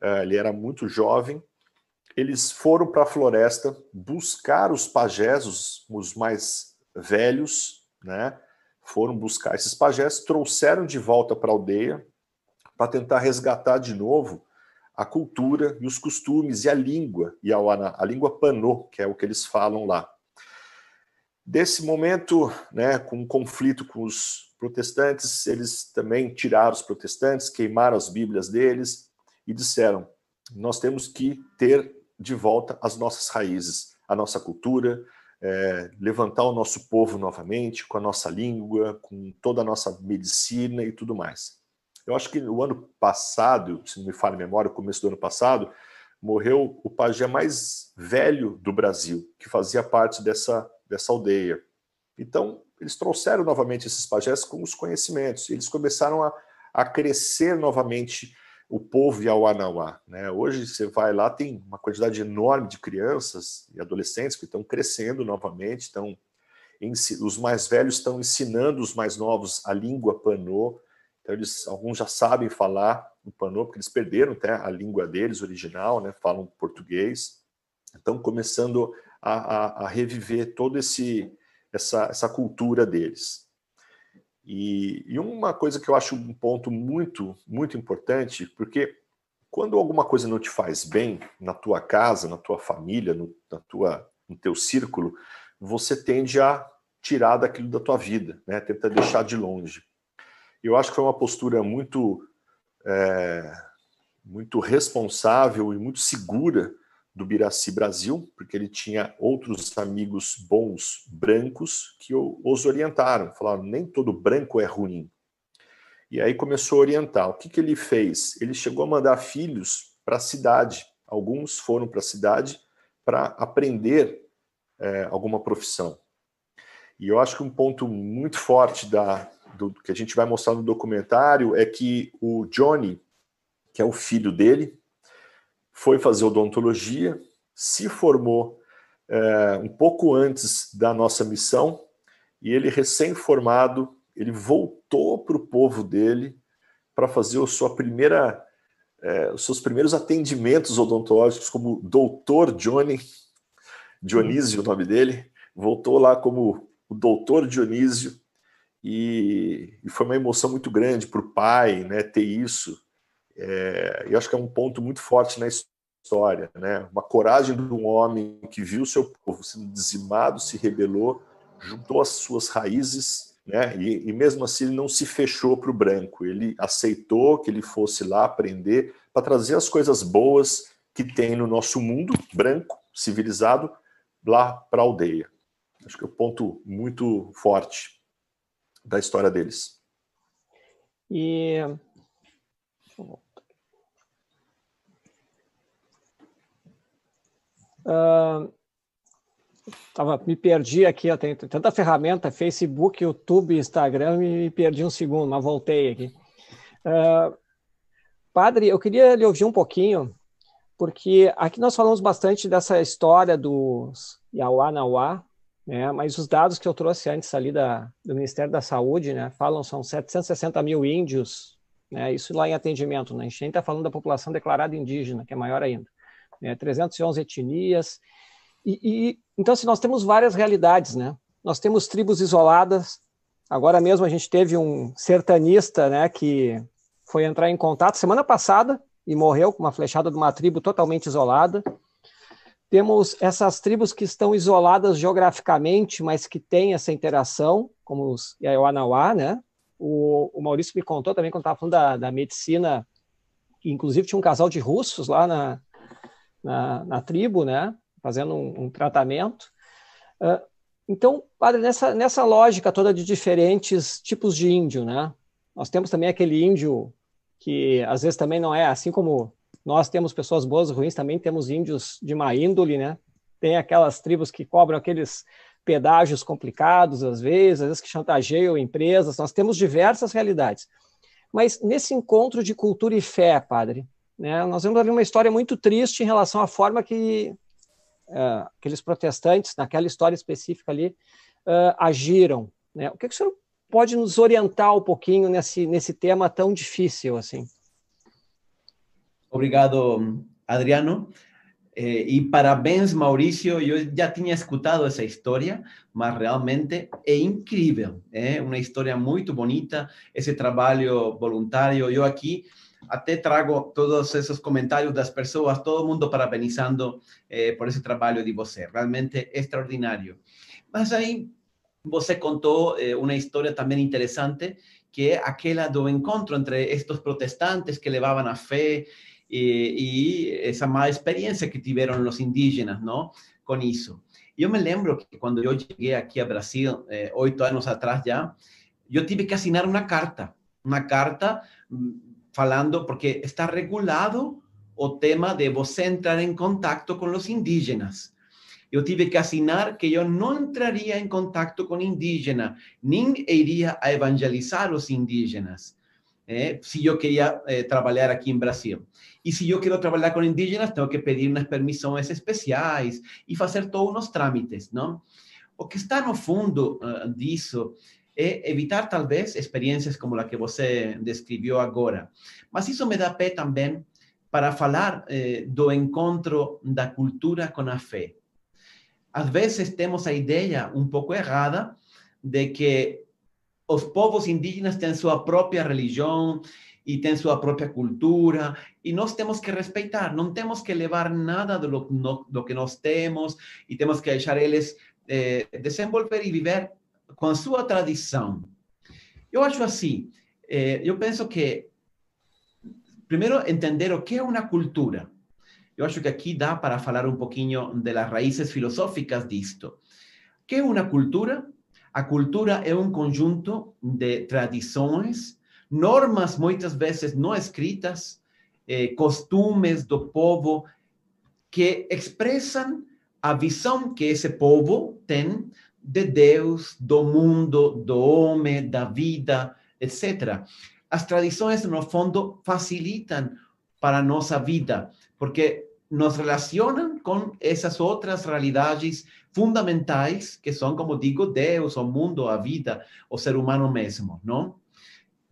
É, ele era muito jovem. Eles foram para a floresta buscar os pajés, os, os mais velhos, né? foram buscar esses pajés, trouxeram de volta para a aldeia para tentar resgatar de novo a cultura e os costumes e a língua, e a, a língua panô, que é o que eles falam lá. Desse momento, né, com o conflito com os protestantes, eles também tiraram os protestantes, queimaram as bíblias deles e disseram: nós temos que ter de volta as nossas raízes, a nossa cultura, é, levantar o nosso povo novamente, com a nossa língua, com toda a nossa medicina e tudo mais. Eu acho que o ano passado, se não me falha a memória, começo do ano passado, morreu o pajé mais velho do Brasil, que fazia parte dessa, dessa aldeia. Então, eles trouxeram novamente esses pajés com os conhecimentos, eles começaram a, a crescer novamente o povo Yawanawá. Né? Hoje você vai lá, tem uma quantidade enorme de crianças e adolescentes que estão crescendo novamente, estão os mais velhos estão ensinando os mais novos a língua panô. Então eles, alguns já sabem falar o panô porque eles perderam até né, a língua deles original, né? Falam português. estão começando a, a, a reviver todo esse essa, essa cultura deles. E, e uma coisa que eu acho um ponto muito, muito importante, porque quando alguma coisa não te faz bem na tua casa, na tua família, no, na tua, no teu círculo, você tende a tirar daquilo da tua vida, né? Tenta deixar de longe. Eu acho que foi uma postura muito, é, muito responsável e muito segura do Biraci Brasil, porque ele tinha outros amigos bons brancos que os orientaram, falaram: nem todo branco é ruim. E aí começou a orientar. O que, que ele fez? Ele chegou a mandar filhos para a cidade. Alguns foram para a cidade para aprender é, alguma profissão. E eu acho que um ponto muito forte da, do, que a gente vai mostrar no documentário é que o Johnny, que é o filho dele, foi fazer odontologia, se formou é, um pouco antes da nossa missão, e ele, recém-formado, ele voltou para o povo dele para fazer a sua primeira, é, os seus primeiros atendimentos odontológicos como doutor Johnny, Dionísio, o nome dele, voltou lá como o doutor Dionísio, e, e foi uma emoção muito grande para o pai né, ter isso, é, eu acho que é um ponto muito forte na história, né? Uma coragem de um homem que viu seu povo sendo dizimado, se rebelou, juntou as suas raízes, né? E, e mesmo assim ele não se fechou para o branco. Ele aceitou que ele fosse lá aprender para trazer as coisas boas que tem no nosso mundo branco, civilizado, lá para a aldeia. Acho que é um ponto muito forte da história deles. E Estava, ah, tava, me perdi aqui, tem tanta ferramenta, Facebook, YouTube, Instagram, me perdi um segundo, mas voltei aqui. Uh, padre, eu queria lhe ouvir um pouquinho, porque aqui nós falamos bastante dessa história dos Yauá Nauá, né, mas os dados que eu trouxe antes ali da, do Ministério da Saúde, né, falam são 760 mil índios, né, isso lá em atendimento, né, a gente nem está falando da população declarada indígena, que é maior ainda né? 311 etnias. E, e então, se assim, nós temos várias realidades, né? Nós temos tribos isoladas. Agora mesmo a gente teve um sertanista, né, que foi entrar em contato semana passada e morreu com uma flechada de uma tribo totalmente isolada. Temos essas tribos que estão isoladas geograficamente, mas que têm essa interação, como os Yawanawá, né? O, o, Maurício me contou também quando estava falando da, da medicina, que inclusive tinha um casal de russos lá na, na, na tribo, né? Fazendo um, um tratamento. Uh, então, padre, nessa, nessa lógica toda de diferentes tipos de índio, né? Nós temos também aquele índio que às vezes também não é assim como nós temos pessoas boas e ruins, também temos índios de má índole, né? Tem aquelas tribos que cobram aqueles pedágios complicados, às vezes, às vezes que chantageiam empresas. Nós temos diversas realidades. Mas nesse encontro de cultura e fé, padre, né? Nós vemos ali uma história muito triste em relação à forma que uh, é, aqueles protestantes, naquela história específica ali, uh, agiram. Né? O que, que o senhor pode nos orientar um pouquinho nesse, nesse tema tão difícil assim? Obrigado, Adriano. É, eh, y parabéns, Mauricio. Yo ya tenía escuchado esa historia, mas realmente es increíble. ¿eh? Una historia muy bonita, ese trabajo voluntario. Yo aquí até trago todos esos comentarios de las personas, todo el mundo parabenizando eh, por ese trabajo de vos, realmente extraordinario. Mas ahí vos contó eh, una historia también interesante, que es aquella do encuentro entre estos protestantes que levaban a fe eh, y esa mala experiencia que tuvieron los indígenas, no con eso Yo me lembro que cuando yo llegué aquí a Brasil, ocho años atrás ya, yo tuve que asignar una carta, una carta mm, falando, porque está regulado o tema de você entrar em contato com os indígenas. Eu tive que assinar que eu não entraria em contato com indígena, nem iria a evangelizar os indígenas, é, se eu queria eh, trabalhar aqui em Brasil. E se eu quero trabalhar com indígenas, tenho que pedir umas permissões especiais e fazer todos os trâmites, não? O que está no fundo uh, disso E evitar tal vez, experiencias como la que vos describió ahora. Mas eso me da pe también para hablar eh, do de la cultura con la fe. A veces tenemos a idea un poco errada de que los povos indígenas tienen su propia religión y tienen su propia cultura y nos tenemos que respetar. No tenemos que elevar nada de lo que nos tenemos, y tenemos que dejarles eh, desenvolver y vivir com a sua tradição. Eu acho assim, eh, eu penso que, primeiro, entender o que é uma cultura. Eu acho que aqui dá para falar um pouquinho das raízes filosóficas disto. O que é uma cultura? A cultura é um conjunto de tradições, normas muitas vezes não escritas, eh, costumes do povo que expressam a visão que esse povo tem de Deus, do mundo, do homem, da vida, etc. tradiciones, en no fondo, facilitan para nuestra vida, porque nos relacionan con esas otras realidades fundamentales, que son, como digo, Deus, o mundo, a vida, o ser humano mesmo, ¿no?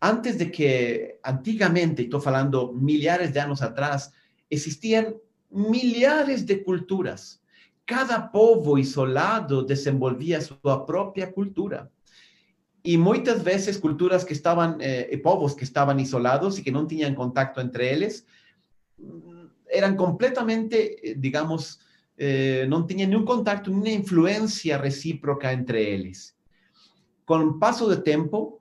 Antes de que, antigamente, estoy falando miles de años atrás, existían miles de culturas, cada povo isolado desenvolvía su propia cultura. Y muchas veces culturas que estaban, eh, povos que estaban isolados y que no tenían contacto entre ellos, mm, eran completamente, eh, digamos, eh, no tenían ningún contacto, ni influencia recíproca entre ellos. Con paso de tiempo,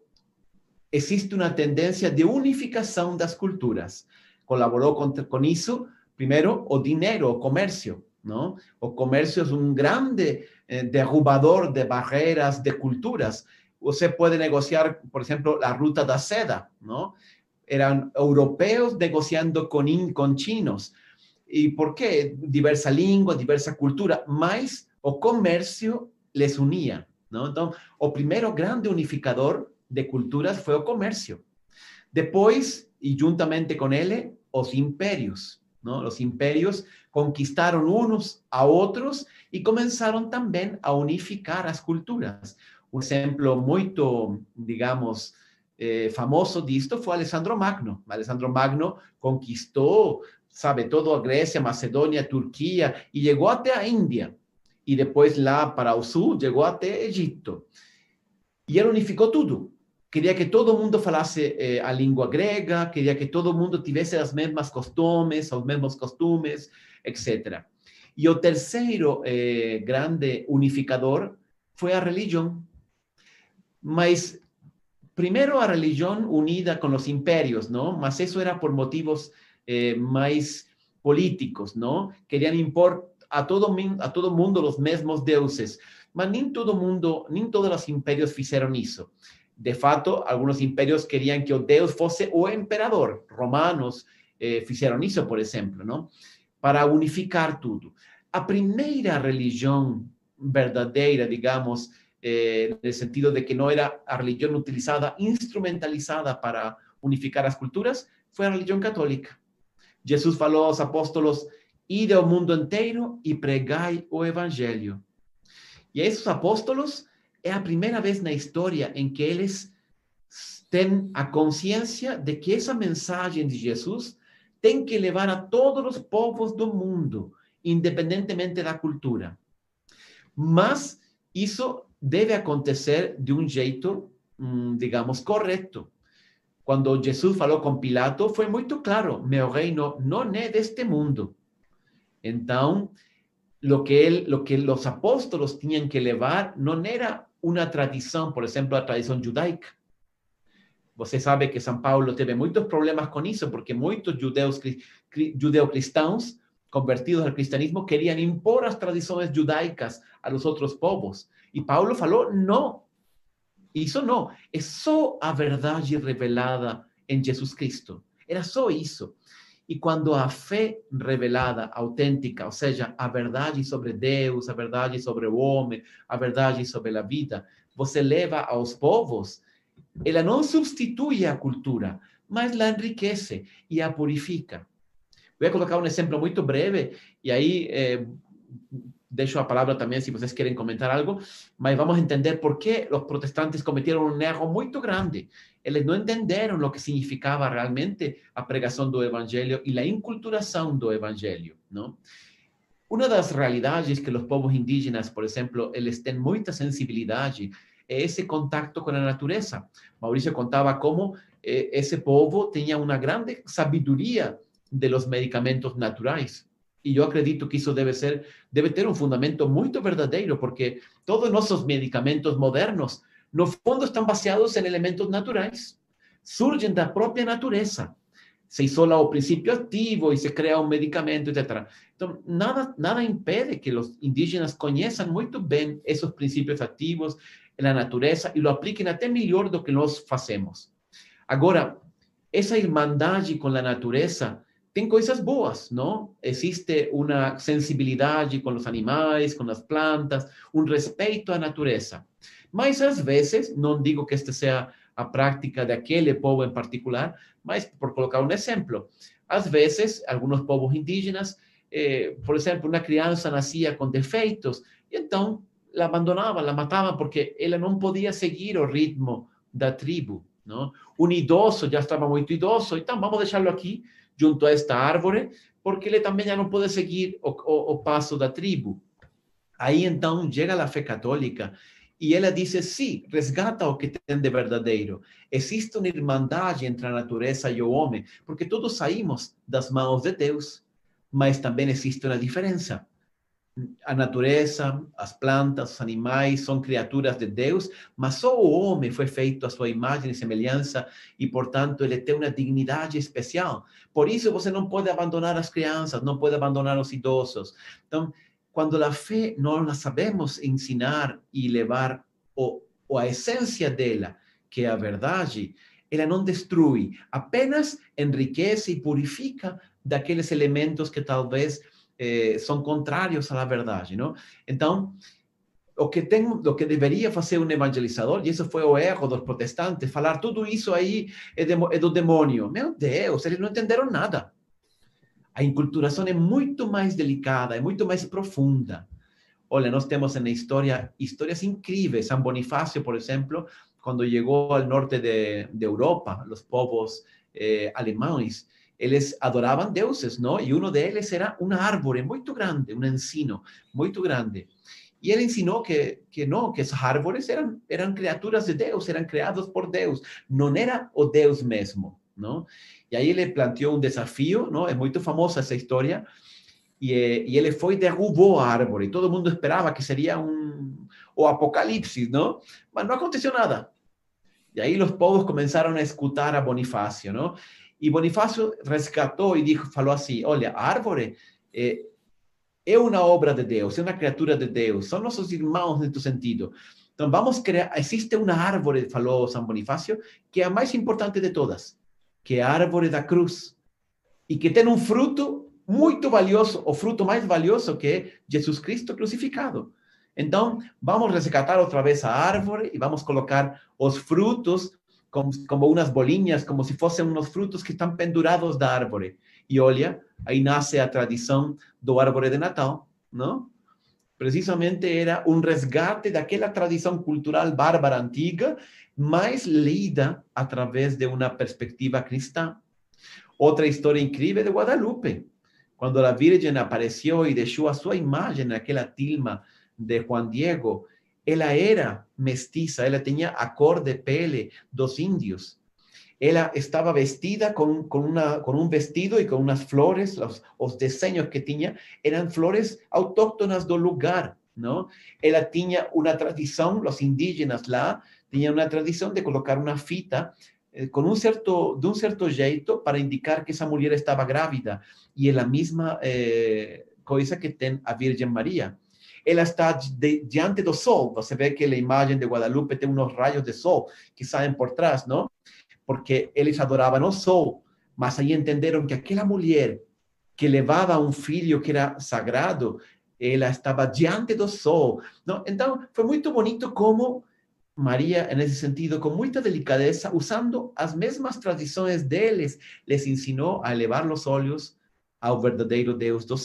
existe una tendencia de unificación de las culturas. Colaboró con, con eso, primero, o dinero, o comercio. ¿no? O comercio es un grande eh, derrubador de barreras, de culturas. o se puede negociar, por ejemplo, la ruta de la seda, ¿no? Eran europeos negociando con, con chinos. ¿Y por qué? Diversa lengua, diversa cultura, más o comercio les unía, ¿no? Entonces, o primero grande unificador de culturas fue o comercio. Después, y juntamente con él, los imperios, ¿no? Los imperios conquistaron unos a otros y comenzaron también a unificar las culturas. Un ejemplo muy digamos, eh, famoso esto fue Alessandro Magno. Alessandro Magno conquistó sabe, toda a Macedonia, Turquía y llegó llegó até a india y después para el sur, llegó até Egipto. Y él unificó todo. Quería que todo el mundo falase eh, lengua griega. Quería que todo el mundo tuviese las mismas costumbres, los mismos costumbres etc. Y el tercero eh, grande unificador fue la religión, pero primero la religión unida con los imperios, ¿no? Más eso era por motivos eh, más políticos, ¿no? Querían impor a todo a todo mundo los mismos deuses. Mas ni todo mundo, ni todos los imperios hicieron eso. De fato, algunos imperios querían que el Deus fuese o emperador. Romanos eh, hicieron eso, por ejemplo, ¿no? para unificar todo. La primera religión verdadera, digamos, eh, en el sentido de que no era a religión utilizada, instrumentalizada para unificar las culturas, fue la religión católica. Jesús Jesus falou los apóstolos: ide ao mundo inteiro e pregai o evangelho. a esos apóstolos es a primera vez la historia en que eles têm a conciencia de que esa mensagem de Jesús que levar a todos los povos del mundo, independientemente de la cultura. Mas eso debe acontecer de un jeito, mm, digamos, correcto. Cuando Jesús falou con Pilato, fue muy claro: meu reino no no de este mundo. Entonces, lo que, él, lo que los apóstolos tenían que levar no era una tradición, por ejemplo, la tradición judaica, Você sabe que San Paulo teve muitos problemas com isso, porque muitos judeus judeocristãos convertidos ao cristianismo queriam impor as tradiciones judaicas a los otros povos. Y Paulo falou: no, eso no. Es só a verdade revelada en Jesus Cristo. Era só isso. Y cuando a fe revelada, auténtica, o sea, a verdade sobre Deus, a verdade sobre o homem, a verdade sobre la vida, você leva los povos, ella no sustituye a cultura, mas la enriquece y la purifica. Voy a colocar un ejemplo muy breve y ahí eh, dejo la palabra también si ustedes quieren comentar algo, mas vamos a entender por qué los protestantes cometieron un error muy grande. Ellos no entendieron lo que significaba realmente la pregación del evangelio y la inculturación del evangelio, ¿no? Una las realidades que los pueblos indígenas, por ejemplo, ellos tienen mucha sensibilidad ese contacto con la naturaleza Mauricio contaba cómo eh, ese pueblo povo una grande sabiduría de los medicamentos naturales y yo acredito que eso debe ser, debe tener un fundamento muy verdadero porque todos nuestros medicamentos modernos, el fondo están basados en elementos naturales, surgen de la propia naturaleza, Se isola el principio activo y se crea un medicamento, etc. Entonces nada, nada impede que los indígenas conozcan muy bien esos principios activos na natureza e lo apliquem até melhor do que nós fazemos. Agora, essa irmandade com a natureza tem coisas boas, não? Existe uma sensibilidade com os animais, com as plantas, um respeito à natureza. Mas às vezes, não digo que esta seja a prática daquele povo em particular, mas por colocar um exemplo, às vezes, alguns povos indígenas, eh, por exemplo, uma criança nascia com defeitos, e então la abandonava, la matava porque ela não podia seguir o ritmo da tribo. Não? Um idoso já estava muito idoso, então vamos deixá-lo aqui, junto a esta árvore, porque ele também já não pode seguir o, passo da tribo. Aí então chega a fé católica e ela diz: sim, sí, resgata o que tem de verdadeiro. Existe uma irmandade entre a natureza e o homem, porque todos saímos das mãos de Deus, mas também existe uma diferença. a natureza, as plantas, los animais son criaturas de Deus, mas só o homem foi feito a sua imagem e semelhança e, portanto, ele tem una dignidad especial. Por eso, você não pode abandonar las crianças, no pode abandonar los idosos. Entonces, quando la fé no la sabemos ensinar y e levar o, a de dela, que é a verdade, ela não destruye, apenas enriquece y e purifica daqueles elementos que tal vez... Eh, son contrarios a la verdad, ¿no? Entonces, lo que tengo, lo que debería hacer un evangelizador, y eso fue o erro dos protestantes, falar tudo isso aí es de, demonio. do demônio. Meu Deus, eles no nada. A inculturación es mucho más delicada, es mucho más profunda. Olha, tenemos en la historia, historias incríveis. San Bonifácio, por ejemplo, cuando llegó al norte de, Europa, los povos eh, alemanes, alemães, eles adoraban deuses, Y uno de ellos era un árbol muy grande, un encino muy grande. Y él ensinó que, no, que esos árboles eran eran criaturas de Deus, eran creados por Deus, No era o Deus mismo, ¿no? Y ahí le planteó un desafío, ¿no? Es muy famosa esa historia. Y eh, él fue y derrubó derrubou a Y y todo mundo esperaba que sería un o apocalipsis, ¿no? Mas no nada. Y ahí los povos comenzaron a escuchar a Bonifacio, ¿no? Y Bonifácio rescató y dijo, falou así, olha, árvore eh, una obra de Dios, es una criatura de Deus, são nossos irmãos tu sentido. Entonces, vamos a crear, Existe una árvore, falou San Bonifácio, que es a más importante de todas, que é árvore da cruz, y que tiene un fruto muy valioso, o fruto más valioso que é crucificado. Entonces, vamos a rescatar otra vez a árvore y vamos a colocar los frutos como, unas bolinhas, como si fuesen unos frutos que están pendurados de árbol. Y olha, ahí nace la tradición do árbol de Natal, ¿no? Precisamente era un resgate aquella tradición cultural bárbara antigua, más leída a través de una perspectiva cristã. otra historia increíble de Guadalupe, Cuando la Virgen apareció y dejó a sua imagem aquella tilma de Juan Diego, ella era mestiza, ella tenía acorde de pele, dos indios. Ella estaba vestida con, una, con un vestido y con unas flores, los, los diseños que tenía eran flores autóctonas del lugar, ¿no? Ella tenía una tradición, los indígenas la tenían una tradición de colocar una fita eh, con un cierto, de un cierto jeito para indicar que esa mujer estaba grávida y es la misma eh, cosa que tiene a Virgen María. Ella está diante del sol. Se ve que la imagen de Guadalupe tiene unos rayos de sol que salen por atrás, ¿no? Porque ellos adoraban el sol, mas ahí entenderon que aquella mujer que a un filho que era sagrado, Ella estaba diante del sol. ¿no? Entonces fue muy bonito como María en ese sentido, Con mucha delicadeza, usando mismas tradiciones de ellos. les enseñó a elevar los ojos. Al verdadero Dios do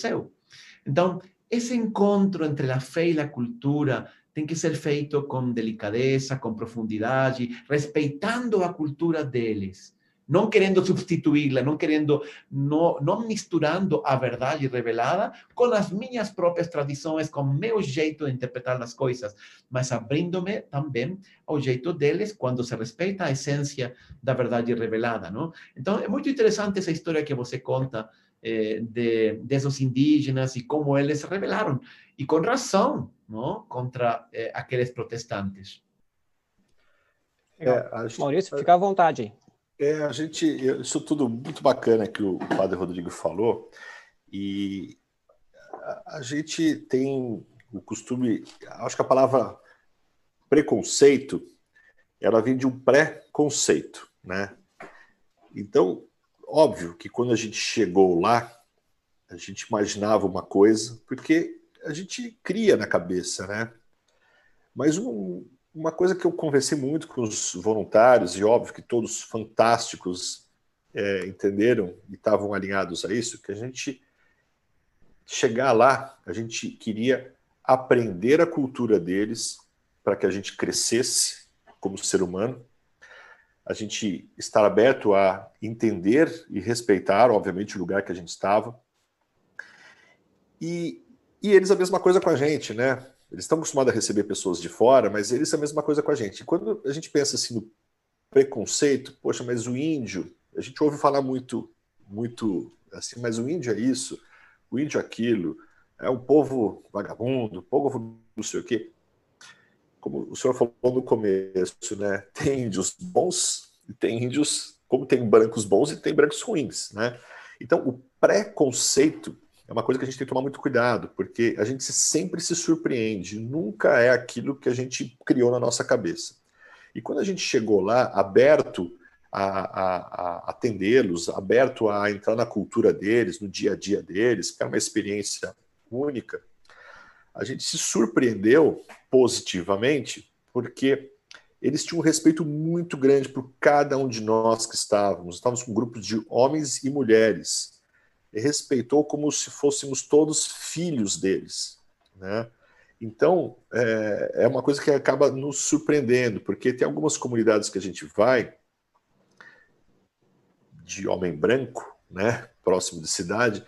Entonces ese encuentro entre la fe y la cultura tiene que ser feito con delicadeza, con profundidad y respetando a cultura de ellos, no queriendo sustituirla, no queriendo, no no misturando a y revelada con las minhas propias tradiciones, con mi jeito de interpretar las cosas, mas abriéndome también al ao jeito deles cuando se respeita a de la verdad revelada, ¿no? Entonces es muy interesante esa historia que você conta Eh, de, desses indígenas e como eles se rebelaram, e com razão, não? contra eh, aqueles protestantes. É, gente, Maurício, fica à vontade. É, a gente, isso tudo muito bacana que o padre Rodrigo falou, e a, a gente tem o costume, acho que a palavra preconceito, ela vem de um pré-conceito, né? Então, óbvio que quando a gente chegou lá, a gente imaginava uma coisa, porque a gente cria na cabeça, né? Mas um, uma coisa que eu conversei muito com os voluntários, e óbvio que todos fantásticos é, entenderam e estavam alinhados a isso, que a gente chegar lá, a gente queria aprender a cultura deles para que a gente crescesse como ser humano a gente estar aberto a entender e respeitar, obviamente, o lugar que a gente estava. E, e eles a mesma coisa com a gente, né? Eles estão acostumados a receber pessoas de fora, mas eles a mesma coisa com a gente. E quando a gente pensa assim no preconceito, poxa, mas o índio, a gente ouve falar muito, muito assim, mas o índio é isso, o índio é aquilo, é um povo vagabundo, povo não sei o quê como o senhor falou no começo, né? Tem índios bons e tem índios, como tem brancos bons e tem brancos ruins, né? Então, o preconceito é uma coisa que a gente tem que tomar muito cuidado, porque a gente sempre se surpreende, nunca é aquilo que a gente criou na nossa cabeça. E quando a gente chegou lá, aberto a, a, a atendê-los, aberto a entrar na cultura deles, no dia a dia deles, que é uma experiência única, a gente se surpreendeu positivamente, porque eles tinham um respeito muito grande por cada um de nós que estávamos. Estávamos com um grupos de homens e mulheres. E respeitou como se fôssemos todos filhos deles. Né? Então, é, é, uma coisa que acaba nos surpreendendo, porque tem algumas comunidades que a gente vai, de homem branco, né, próximo de cidade,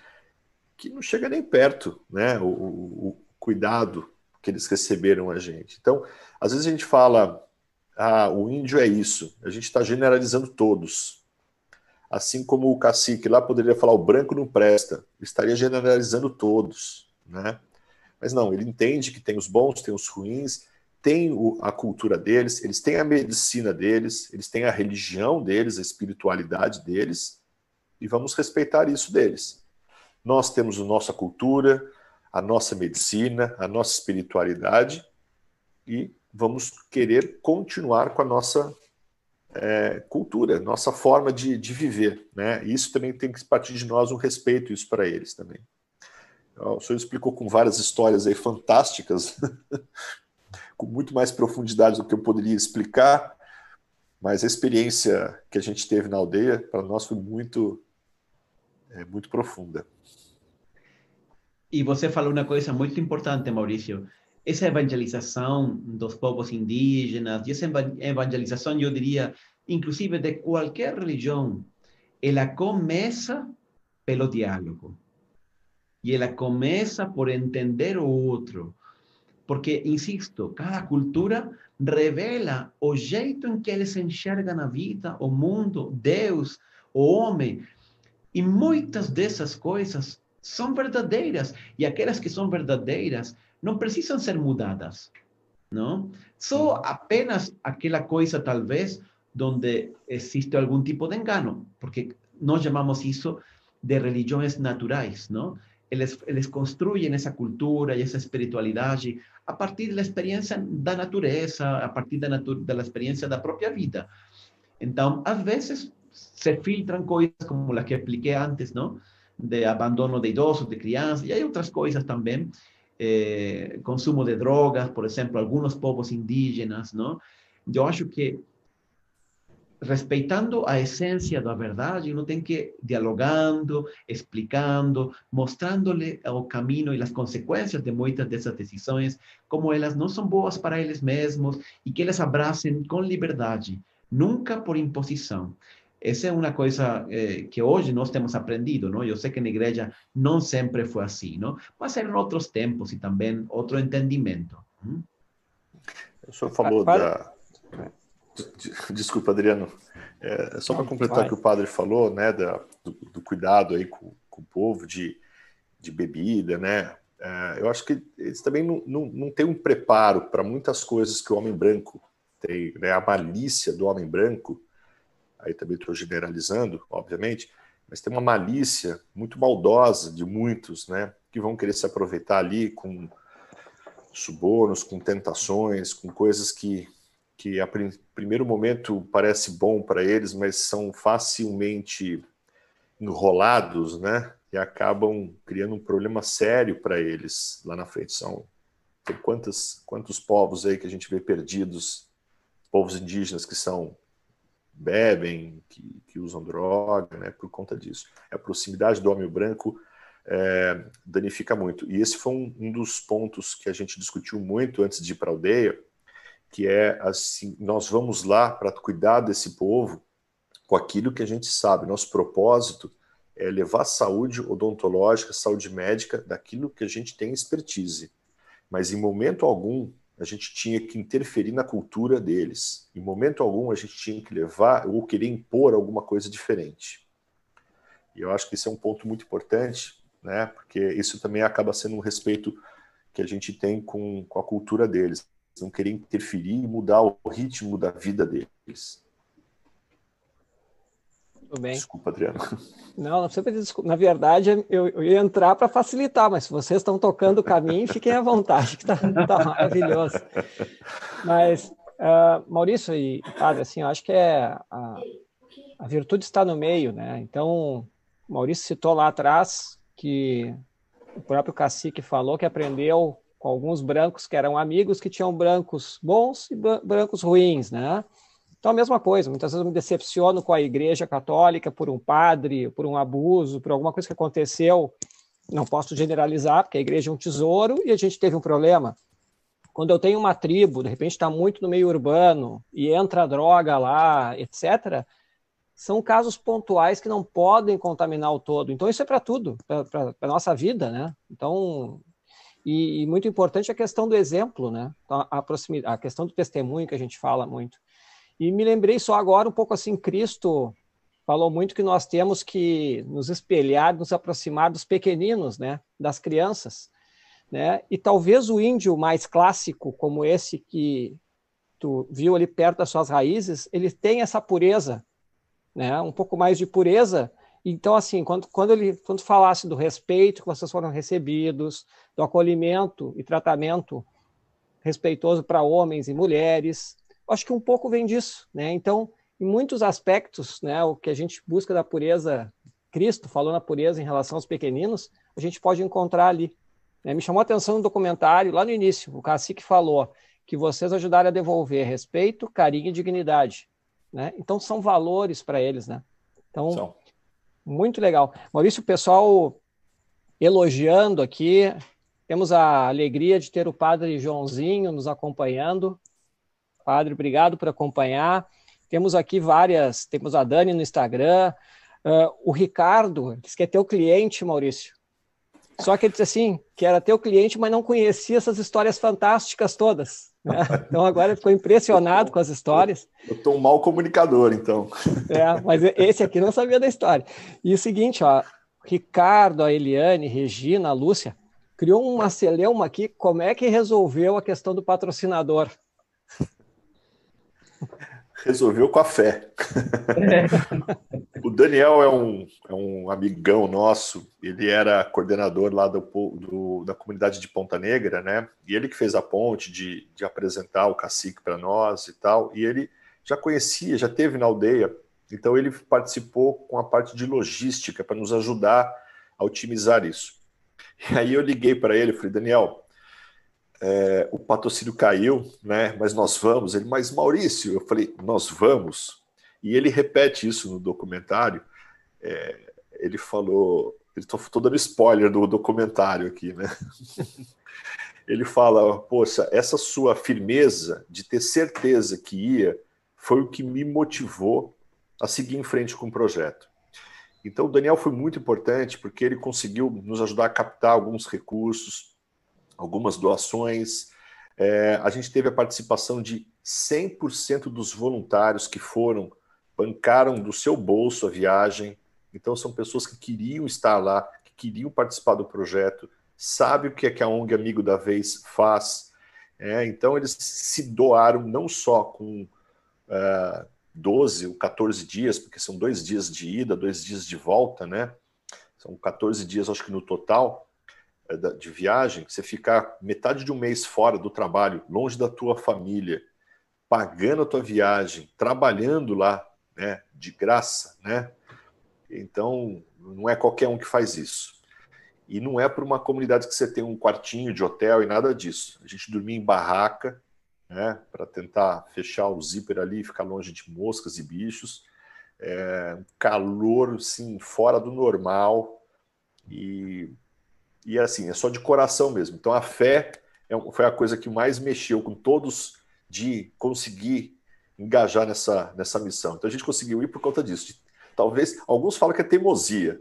que não chega nem perto. Né? o, cuidado que eles receberam a gente. Então, às vezes a gente fala, ah, o índio é isso. A gente está generalizando todos. Assim como o cacique lá poderia falar, o branco não presta. Estaria generalizando todos, né? Mas não, ele entende que tem os bons, tem os ruins, tem o, a cultura deles, eles têm a medicina deles, eles têm a religião deles, a espiritualidade deles, e vamos respeitar isso deles. Nós temos a nossa cultura, a nossa medicina, a nossa espiritualidade e vamos querer continuar com a nossa é, cultura, nossa forma de, de viver. Né? isso também tem que partir de nós um respeito isso para eles também. O senhor explicou com várias histórias aí fantásticas, com muito mais profundidade do que eu poderia explicar, mas a experiência que a gente teve na aldeia para nós foi muito, é, muito profunda. E você falou uma coisa muito importante, Maurício. Essa evangelização dos povos indígenas, e essa evangelização, eu diria, inclusive de qualquer religião, ela começa pelo diálogo. E ela começa por entender o outro. Porque, insisto, cada cultura revela o jeito em que eles enxergam a vida, o mundo, Deus, o homem. E muitas dessas coisas Son verdaderas, y aquellas que son verdaderas no precisan ser mudadas, ¿no? Son apenas aquella cosa tal vez, donde existe algún tipo de engaño, porque nos llamamos eso de religiones naturales, ¿no? les construyen esa esa cultura y espiritualidad espiritualidad a partir de la experiencia de la naturaleza, a partir de la experiencia de la propia vida. Entonces, a veces se filtran cosas como las que expliqué antes, ¿no? de abandono de idosos, de crianza, y hay otras cosas también, eh, consumo de drogas, por ejemplo, algunos pueblos indígenas, ¿no? Yo acho que respetando a de la verdad, uno tiene que dialogando, explicando, mostrándole el camino y las consecuencias de muchas de esas decisiones, como ellas no son boas para ellos mismos, y que ellas abracen con libertad, nunca por imposición. Essa é uma coisa eh, que hoje nós temos aprendido, não? Eu sei que na igreja não sempre foi assim, não? Mas eram outros tempos e também outro entendimento. Hum? O senhor falou ah, da... Desculpa, Adriano. É, só para completar o que o padre falou, né, da, do, do, cuidado aí com, com o povo de, de bebida, né? É, eu acho que eles também não, não, não têm um preparo para muitas coisas que o homem branco tem, né? A malícia do homem branco aí também estou generalizando, obviamente, mas tem uma malícia muito maldosa de muitos, né, que vão querer se aproveitar ali com subornos, com tentações, com coisas que, que a prim primeiro momento parece bom para eles, mas são facilmente enrolados, né, e acabam criando um problema sério para eles lá na frente. São tem quantas, quantos povos aí que a gente vê perdidos, povos indígenas que são bebem, que, que usam droga, né, por conta disso. A proximidade do homem branco é, danifica muito. E esse foi um, um, dos pontos que a gente discutiu muito antes de ir para a aldeia, que é assim, nós vamos lá para cuidar desse povo com aquilo que a gente sabe. Nosso propósito é levar saúde odontológica, saúde médica, daquilo que a gente tem expertise. Mas em momento algum a gente tinha que interferir na cultura deles. Em momento algum, a gente tinha que levar ou querer impor alguma coisa diferente. E eu acho que esse é um ponto muito importante, né? porque isso também acaba sendo um respeito que a gente tem com, com a cultura deles. Não querer interferir e mudar o ritmo da vida deles. Tudo bem. Desculpa, Adriano. Não, não precisa pedir desculpa. Na verdade, eu, eu ia entrar para facilitar, mas se vocês estão tocando o caminho, fiquem à vontade, que está tá maravilhoso. Mas, uh, Maurício e Padre, assim, eu acho que é a, a virtude está no meio, né? Então, Maurício citou lá atrás que o próprio cacique falou que aprendeu com alguns brancos que eram amigos, que tinham brancos bons e brancos ruins, né? Então, a mesma coisa, muitas vezes eu me decepciono com a igreja católica por um padre, por um abuso, por alguma coisa que aconteceu. Não posso generalizar, porque a igreja é um tesouro e a gente teve um problema. Quando eu tenho uma tribo, de repente está muito no meio urbano e entra droga lá, etc., são casos pontuais que não podem contaminar o todo. Então, isso é para tudo, para a nossa vida, né? Então, e, e, muito importante é a questão do exemplo, né? Então, a, a, a questão do testemunho que a gente fala muito. E me lembrei só agora um pouco assim, Cristo falou muito que nós temos que nos espelhar, nos aproximar dos pequeninos, né, das crianças, né? E talvez o índio mais clássico, como esse que tu viu ali perto das suas raízes, ele tem essa pureza, né? Um pouco mais de pureza. Então assim, quando quando ele quando falasse do respeito que vocês foram recebidos, do acolhimento e tratamento respeitoso para homens e mulheres, acho que um pouco vem disso, né? Então, em muitos aspectos, né, o que a gente busca da pureza, Cristo falou na pureza em relação aos pequeninos, a gente pode encontrar ali. Né? Me chamou a atenção no documentário, lá no início, o cacique falou que vocês ajudaram a devolver respeito, carinho e dignidade. Né? Então, são valores para eles, né? Então, são. muito legal. Maurício, o pessoal elogiando aqui, temos a alegria de ter o padre Joãozinho nos acompanhando. Padre, obrigado por acompanhar. Temos aqui várias, temos a Dani no Instagram, uh, o Ricardo, disse que é teu cliente, Maurício. Só que ele disse assim, que era teu cliente, mas não conhecia essas histórias fantásticas todas. Né? Então agora ele ficou impressionado com as histórias. Eu estou um mau comunicador, então. É, mas esse aqui não sabia da história. E o seguinte, ó, Ricardo, a Eliane, Regina, a Lúcia, criou uma celeuma aqui, como é que resolveu a questão do patrocinador? Resolveu com a fé. É. o Daniel é um, é um amigão nosso, ele era coordenador lá do, do, da comunidade de Ponta Negra, né? E ele que fez a ponte de, de apresentar o cacique para nós e tal. E ele já conhecia, já teve na aldeia, então ele participou com a parte de logística para nos ajudar a otimizar isso. E aí eu liguei para ele, falei, Daniel, é, o patrocínio caiu, né? Mas nós vamos. Ele, mas Maurício, eu falei, nós vamos. E ele repete isso no documentário. É, ele falou, estou tá dando spoiler do documentário aqui, né? ele fala, poxa, essa sua firmeza de ter certeza que ia foi o que me motivou a seguir em frente com o projeto. Então, o Daniel foi muito importante porque ele conseguiu nos ajudar a captar alguns recursos, algumas doações. É, a gente teve a participação de 100% dos voluntários que foram, bancaram do seu bolso a viagem. Então, são pessoas que queriam estar lá, que queriam participar do projeto, sabe o que é que a ONG Amigo da Vez faz. É, então, eles se doaram não só com uh, é, 12 ou 14 dias, porque são dois dias de ida, dois dias de volta, né? São 14 dias, acho que no total, eh, de viagem, você ficar metade de um mês fora do trabalho, longe da tua família, pagando a tua viagem, trabalhando lá, né, de graça, né? Então, não é qualquer um que faz isso. E não é para uma comunidade que você tem um quartinho de hotel e nada disso. A gente dormia em barraca, né, para tentar fechar o zíper ali, ficar longe de moscas e bichos. É, calor, sim, fora do normal. E e assim, é só de coração mesmo. Então a fé é foi a coisa que mais mexeu com todos de conseguir engajar nessa, nessa missão. Então a gente conseguiu ir por conta disso. Talvez, alguns falam que é teimosia.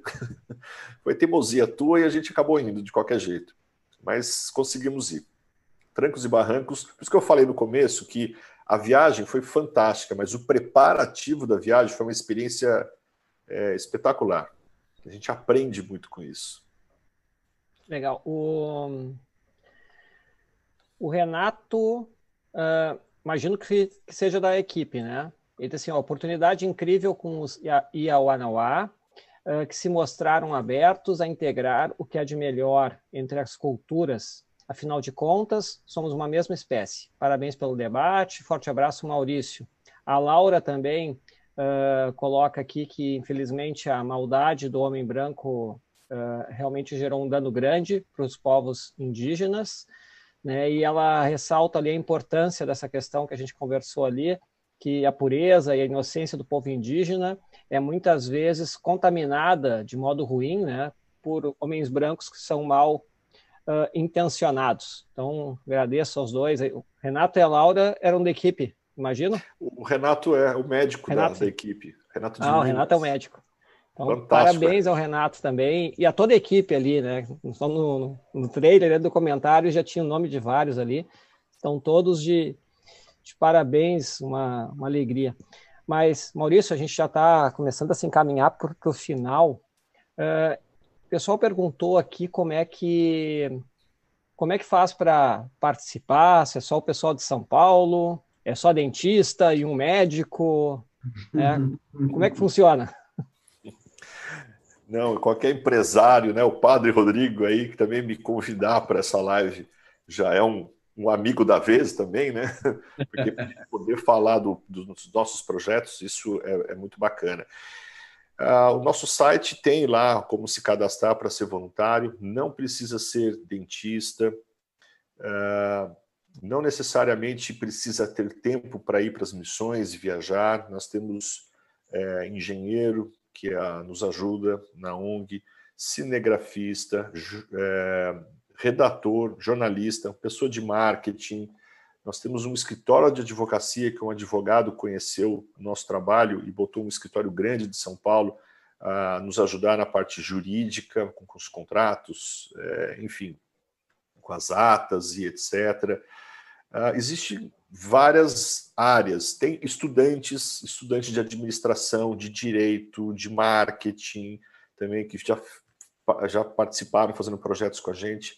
foi teimosia tua e a gente acabou indo de qualquer jeito. Mas conseguimos ir. Trancos e barrancos. Por isso que eu falei no começo que a viagem foi fantástica, mas o preparativo da viagem foi uma experiência é, espetacular. A gente aprende muito com isso legal. O, o Renato, uh, imagino que, que, seja da equipe, né? Ele disse assim, ó, oportunidade incrível com os Iauanauá, uh, ah, que se mostraram abertos a integrar o que há de melhor entre as culturas. Afinal de contas, somos uma mesma espécie. Parabéns pelo debate, forte abraço, Maurício. A Laura também uh, coloca aqui que, infelizmente, a maldade do homem branco ah, realmente gerou um dano grande para os povos indígenas, né? E ela ressalta ali a importância dessa questão que a gente conversou ali, que a pureza e a inocência do povo indígena é muitas vezes contaminada de modo ruim, né? Por homens brancos que são mal Uh, intencionados. Então, agradeço aos dois. O Renato e a Laura eram da equipe, imagino? O Renato é o médico Renato... da, da, equipe. Renato ah, o Renato é o médico. Então, parabéns ao Renato também e a toda a equipe ali, né? Só no, no trailer, né, do comentário já tinha o nome de vários ali. Estão todos de, de parabéns, uma, uma alegria. Mas, Maurício, a gente já está começando a se encaminhar para o final. Uh, o pessoal perguntou aqui como é que como é que faz para participar, se é só o pessoal de São Paulo, é só dentista e um médico, né? como é que funciona? Não, qualquer empresário, né? O padre Rodrigo aí, que também me convidar para essa live, já é um, um amigo da vez também, né? Porque poder falar do, dos nossos projetos, isso é, é muito bacana. Ah, o nosso site tem lá como se cadastrar para ser voluntário, não precisa ser dentista, ah, não necessariamente precisa ter tempo para ir para as missões e viajar. Nós temos é, engenheiro, que a, ah, nos ajuda na ONG, cinegrafista, é, redator, jornalista, pessoa de marketing. Nós temos um escritório de advocacia que um advogado conheceu nosso trabalho e botou um escritório grande de São Paulo a nos ajudar na parte jurídica, com os contratos, é, enfim, com as atas e etc. Uh, ah, Existem várias áreas. Tem estudantes, estudantes de administração, de direito, de marketing, também que já, já participaram fazendo projetos com a gente.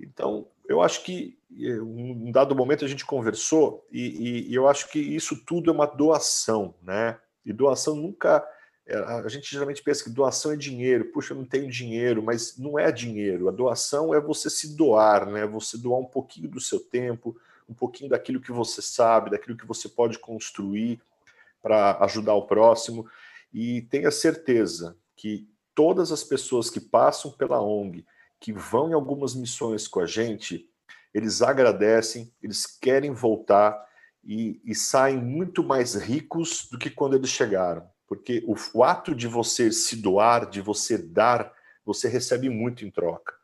Então, eu acho que eh, um dado momento a gente conversou e, e, e eu acho que isso tudo é uma doação, né? E doação nunca eh, a gente geralmente pensa que doação é dinheiro, puxa, eu não tenho dinheiro, mas não é dinheiro. A doação é você se doar, né? Você doar um pouquinho do seu tempo, um pouquinho daquilo que você sabe, daquilo que você pode construir para ajudar o próximo. E tenha certeza que todas as pessoas que passam pela ONG, que vão em algumas missões com a gente, eles agradecem, eles querem voltar e, e saem muito mais ricos do que quando eles chegaram. Porque o, o ato de você se doar, de você dar, você recebe muito em troca.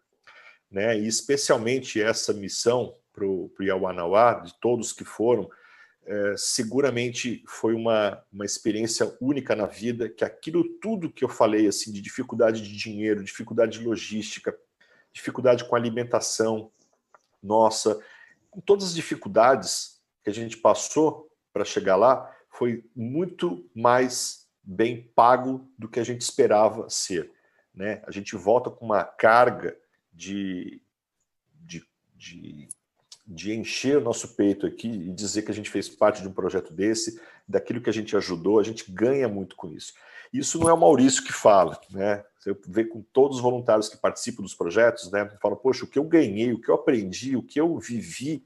Né? E especialmente essa missão para o Yawanawá, de todos que foram, é, seguramente foi uma, uma experiência única na vida, que aquilo tudo que eu falei, assim, de dificuldade de dinheiro, dificuldade de logística, dificuldade com alimentação, nossa, com todas as dificuldades que a gente passou para chegar lá, foi muito mais bem pago do que a gente esperava ser. Né? A gente volta com uma carga de, de, de de encher o nosso peito aqui e dizer que a gente fez parte de um projeto desse, daquilo que a gente ajudou, a gente ganha muito com isso. Isso não é o Maurício que fala, né? Você vê com todos os voluntários que participam dos projetos, né? Fala, poxa, o que eu ganhei, o que eu aprendi, o que eu vivi,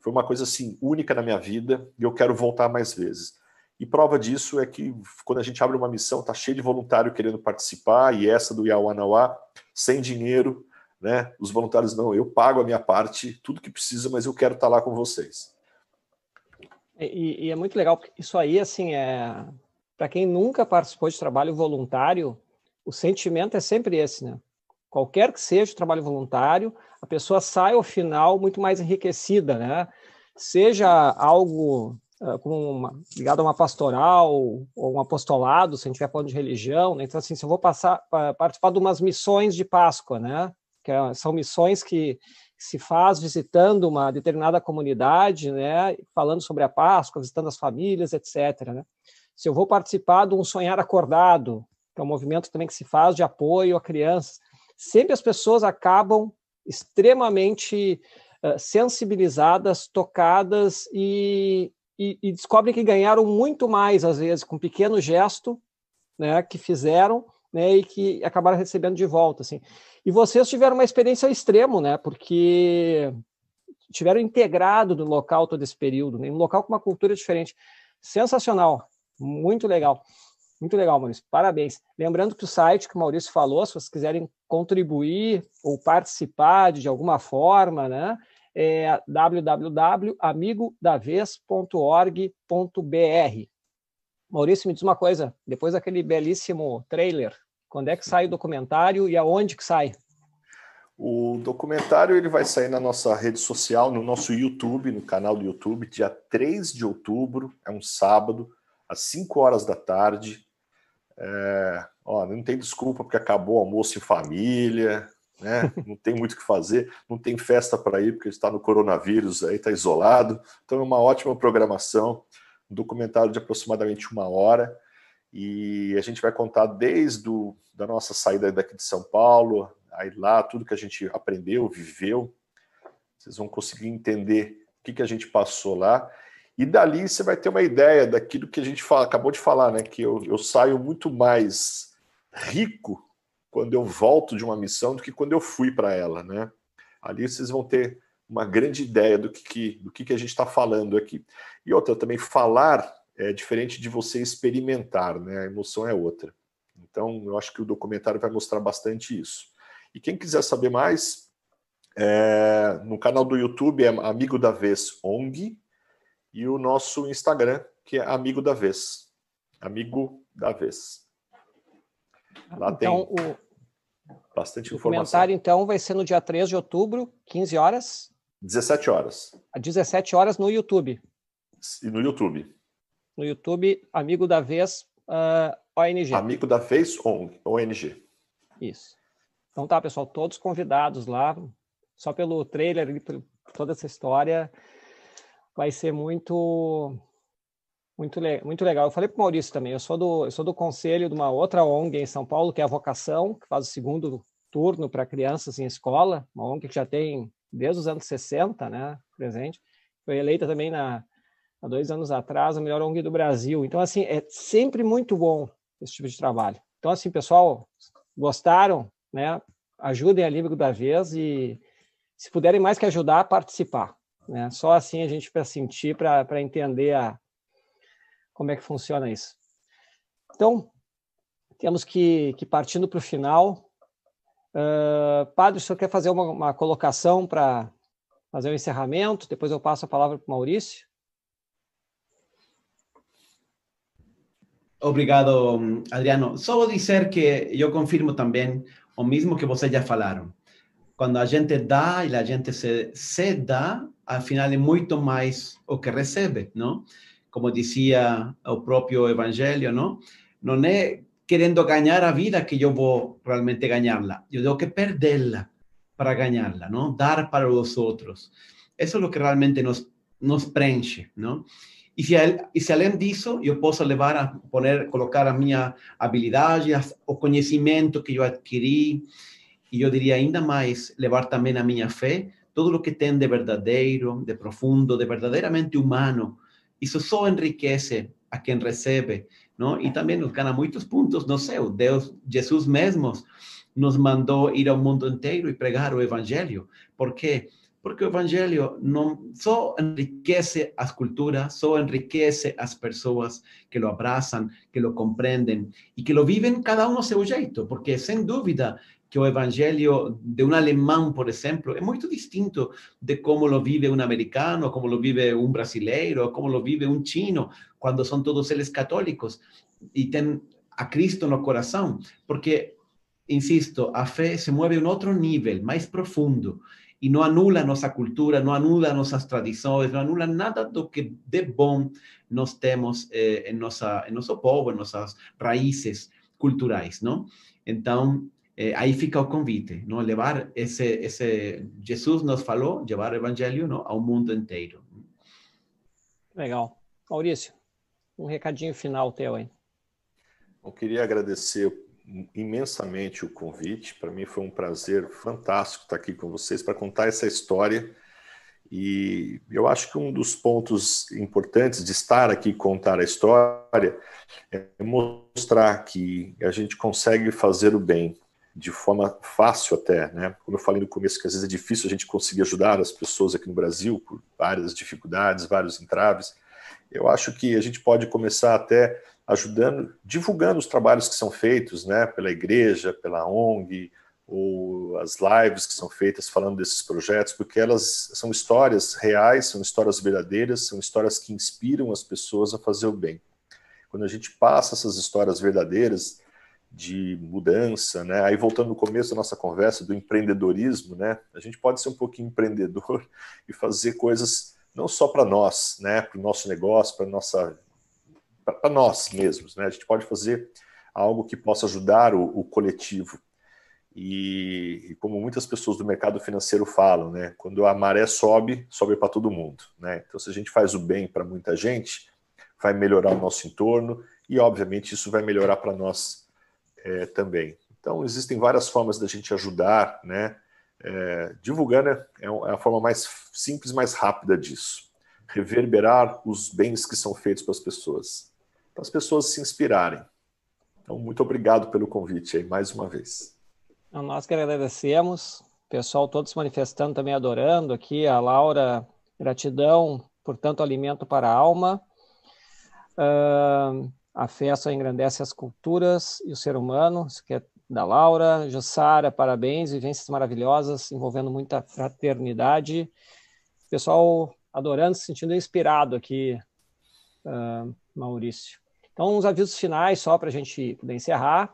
foi uma coisa assim única na minha vida e eu quero voltar mais vezes. E prova disso é que quando a gente abre uma missão, tá cheio de voluntário querendo participar e essa do Yawanawa, sem dinheiro, né? Os voluntários não, eu pago a minha parte, tudo que precisa, mas eu quero estar tá lá com vocês. E, e é muito legal, porque isso aí, assim, é para quem nunca participou de trabalho voluntário, o sentimento é sempre esse, né? Qualquer que seja o trabalho voluntário, a pessoa sai ao final muito mais enriquecida, né? Seja algo uh, ah, como uma, ligado a uma pastoral ou um apostolado, se a gente estiver falando de religião, né? Então, assim, se eu vou passar, participar de umas missões de Páscoa, né? que é, são missões que se faz visitando uma determinada comunidade, né, falando sobre a Páscoa, visitando as famílias, etc. Né? Se eu vou participar de um Sonhar Acordado, que é um movimento também que se faz de apoio a crianças, sempre as pessoas acabam extremamente uh, sensibilizadas, tocadas e, e, e, descobrem que ganharam muito mais, às vezes, com um pequeno gesto né, que fizeram, né, e que acabaram recebendo de volta, assim. E vocês tiveram uma experiência ao extremo, né, porque tiveram integrado no local todo esse período, né, um local com uma cultura diferente. Sensacional, muito legal. Muito legal, Maurício. Parabéns. Lembrando que o site que o Maurício falou, se vocês quiserem contribuir ou participar de, de alguma forma, né, é www.amigodavez.org.br. Maurício, me diz uma coisa, depois daquele belíssimo trailer quando é que sai o documentário e aonde que sai? O documentário ele vai sair na nossa rede social, no nosso YouTube, no canal do YouTube, dia 3 de outubro, é um sábado, às 5 horas da tarde. É, ó, não tem desculpa porque acabou o almoço em família, né? não tem muito o que fazer, não tem festa para ir porque está no coronavírus, aí está isolado. Então é uma ótima programação, um documentário de aproximadamente uma hora. E a gente vai contar desde o, da nossa saída daqui de São Paulo, aí lá, tudo que a gente aprendeu, viveu. Vocês vão conseguir entender o que, que a gente passou lá. E dali você vai ter uma ideia daquilo que a gente fala, acabou de falar, né? Que eu, eu saio muito mais rico quando eu volto de uma missão do que quando eu fui para ela, né? Ali vocês vão ter uma grande ideia do que, que do que, que a gente está falando aqui. E outra, também falar é diferente de você experimentar, né? A emoção é outra. Então, eu acho que o documentário vai mostrar bastante isso. E quem quiser saber mais, é, no canal do YouTube é Amigo da Vez ONG e o nosso Instagram, que é Amigo da Vez. Amigo da Vez. Lá então, tem o... bastante o informação. O documentário então, vai ser no dia 3 de outubro, 15 horas. 17 horas. Às 17 horas no YouTube. E no YouTube no YouTube, Amigo da Vez uh, ah, ONG. Amigo da Vez ONG. Isso. Então tá, pessoal, todos convidados lá, só pelo trailer e toda essa história, vai ser muito muito, muito legal. Eu falei para o Maurício também, eu sou, do, eu sou do conselho de uma outra ONG em São Paulo, que é a Vocação, que faz o segundo turno para crianças em escola, uma ONG que já tem desde os anos 60, né, presente. Foi eleita também na há dois anos atrás, a melhor ONG do Brasil. Então, assim, é sempre muito bom esse tipo de trabalho. Então, assim, pessoal, gostaram? Né? Ajudem a Líbero da Vez e, se puderem mais que ajudar, participar. Né? Só assim a gente para sentir, para entender a, como é que funciona isso. Então, temos que, que partindo para o final. Uh, padre, o senhor quer fazer uma, uma colocação para fazer o um encerramento? Depois eu passo a palavra para o Maurício. Obrigado, Adriano. Só vou dizer que eu confirmo também o mesmo que vocês já falaram. Quando a gente dá e a gente se, se dá, afinal é muito mais o que recebe, não? Como dizia o próprio Evangelho, não? Não é querendo ganhar a vida que eu vou realmente ganhá-la. Eu tenho que perdê-la para ganhá-la, não? Dar para os outros. Isso é o que realmente nos, nos preenche, não? Y si y se além disso, yo puedo levar a poner, colocar a mi habilidad o conocimiento que yo adquirí, y yo diría ainda más, llevar también a mi fe, todo lo que ten de verdadero, de profundo, de verdaderamente humano. eso só enriquece a quien recebe, no y también nos gana muchos puntos. No sé, Deus, Jesús mesmos nos mandó ir al mundo entero y pregar o evangelio, Por qué? Porque el Evangelio no só enriquece las culturas, solo enriquece a las personas que lo abrazan, que lo comprenden y que lo viven cada uno a su jeito, porque sin duda que el Evangelio de un alemán, por ejemplo, es muy distinto de cómo lo vive un americano, como lo vive un brasileiro, como lo vive un chino, cuando son todos eles católicos Y tienen a Cristo no corazón, porque insisto, a fé se move em outro nível, mais profundo, e não anula nossa cultura, não anula nossas tradições, não anula nada do que de bom nós temos eh, em, nossa, em nosso povo, em nossas raízes culturais, não? Então, eh, aí fica o convite, não? Levar esse, esse... Jesus nos falou, levar o evangelho não? ao mundo inteiro. Legal. Maurício, um recadinho final teu aí. Eu queria agradecer imensamente o convite. Para mim foi um prazer fantástico estar aqui com vocês para contar essa história. E eu acho que um dos pontos importantes de estar aqui contar a história é mostrar que a gente consegue fazer o bem de forma fácil até, né? Como eu falei no começo que às vezes é difícil a gente conseguir ajudar as pessoas aqui no Brasil por várias dificuldades, vários entraves. Eu acho que a gente pode começar até ajudando, divulgando os trabalhos que são feitos né, pela igreja, pela ONG, ou as lives que são feitas falando desses projetos, porque elas são histórias reais, são histórias verdadeiras, são histórias que inspiram as pessoas a fazer o bem. Quando a gente passa essas histórias verdadeiras de mudança, né? Aí voltando no começo da nossa conversa do empreendedorismo, né? A gente pode ser um pouquinho empreendedor e fazer coisas não só para nós, né, para o nosso negócio, para nossa para nós mesmos, né? A gente pode fazer algo que possa ajudar o, o coletivo. E, e, como muitas pessoas do mercado financeiro falam, né? Quando a maré sobe, sobe para todo mundo, né? Então, se a gente faz o bem para muita gente, vai melhorar o nosso entorno e, obviamente, isso vai melhorar para nós é, também. Então, existem várias formas da gente ajudar, né? Eh, é, divulgar é, é a forma mais simples, mais rápida disso. Reverberar os bens que são feitos para as pessoas para então, as pessoas se inspirarem. Então, muito obrigado pelo convite aí, mais uma vez. Então, nós que agradecemos, pessoal todos se manifestando, também adorando aqui, a Laura, gratidão por tanto alimento para a alma. Uh, a festa só engrandece as culturas e o ser humano, isso que é da Laura. Jussara, parabéns, vivências maravilhosas, envolvendo muita fraternidade. Pessoal adorando, se sentindo inspirado aqui, uh, Maurício. Então, uns avisos finais só para a gente poder encerrar.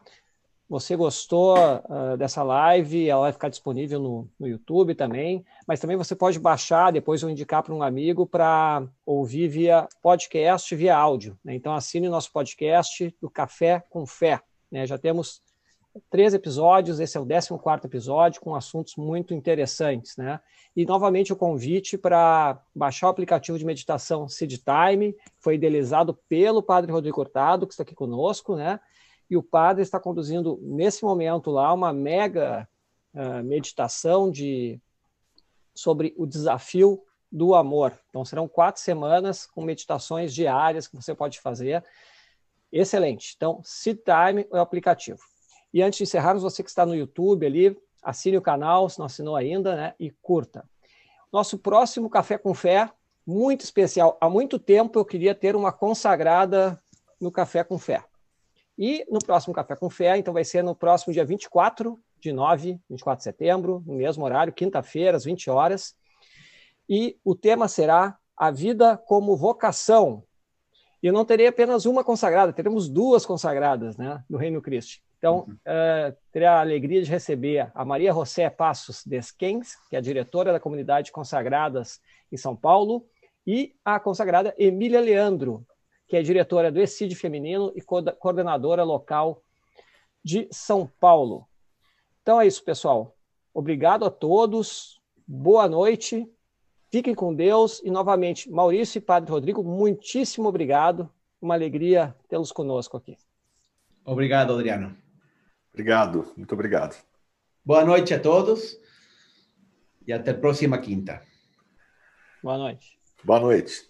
Você gostou uh, dessa live, ela vai ficar disponível no, no YouTube também, mas também você pode baixar, depois eu indicar para um amigo para ouvir via podcast, via áudio. Né? Então assine o nosso podcast do Café com Fé. Né? Já temos três episódios, esse é o décimo quarto episódio, com assuntos muito interessantes, né? E novamente o convite para baixar o aplicativo de meditação Seed Time, foi idealizado pelo Padre Rodrigo Cortado, que está aqui conosco, né? E o padre está conduzindo nesse momento lá uma mega uh, meditação de sobre o desafio do amor. Então serão quatro semanas com meditações diárias que você pode fazer. Excelente. Então, Seed Time é o aplicativo. E antes de encerrarmos, você que está no YouTube ali, assine o canal, se não assinou ainda, né? E curta. Nosso próximo Café com Fé, muito especial. Há muito tempo eu queria ter uma consagrada no Café com Fé. E no próximo Café com Fé, então vai ser no próximo dia 24 de 9, 24 de setembro, no mesmo horário, quinta-feira, às 20 horas. E o tema será a vida como vocação. E eu não terei apenas uma consagrada, teremos duas consagradas né, no Reino Cristo. Então, uh, uhum. eh, teria a alegria de receber a Maria José Passos Desquens, que é diretora da comunidade Consagradas em São Paulo, e a consagrada Emília Leandro, que é diretora do ECID Feminino e coordenadora local de São Paulo. Então é isso, pessoal. Obrigado a todos, boa noite, fiquem com Deus e, novamente, Maurício e Padre Rodrigo, muitíssimo obrigado. Uma alegria tê-los conosco aqui. Obrigado, Adriano. Obrigado, muito obrigado. Boa noite a todos e até a próxima quinta. Boa noite. Boa noite.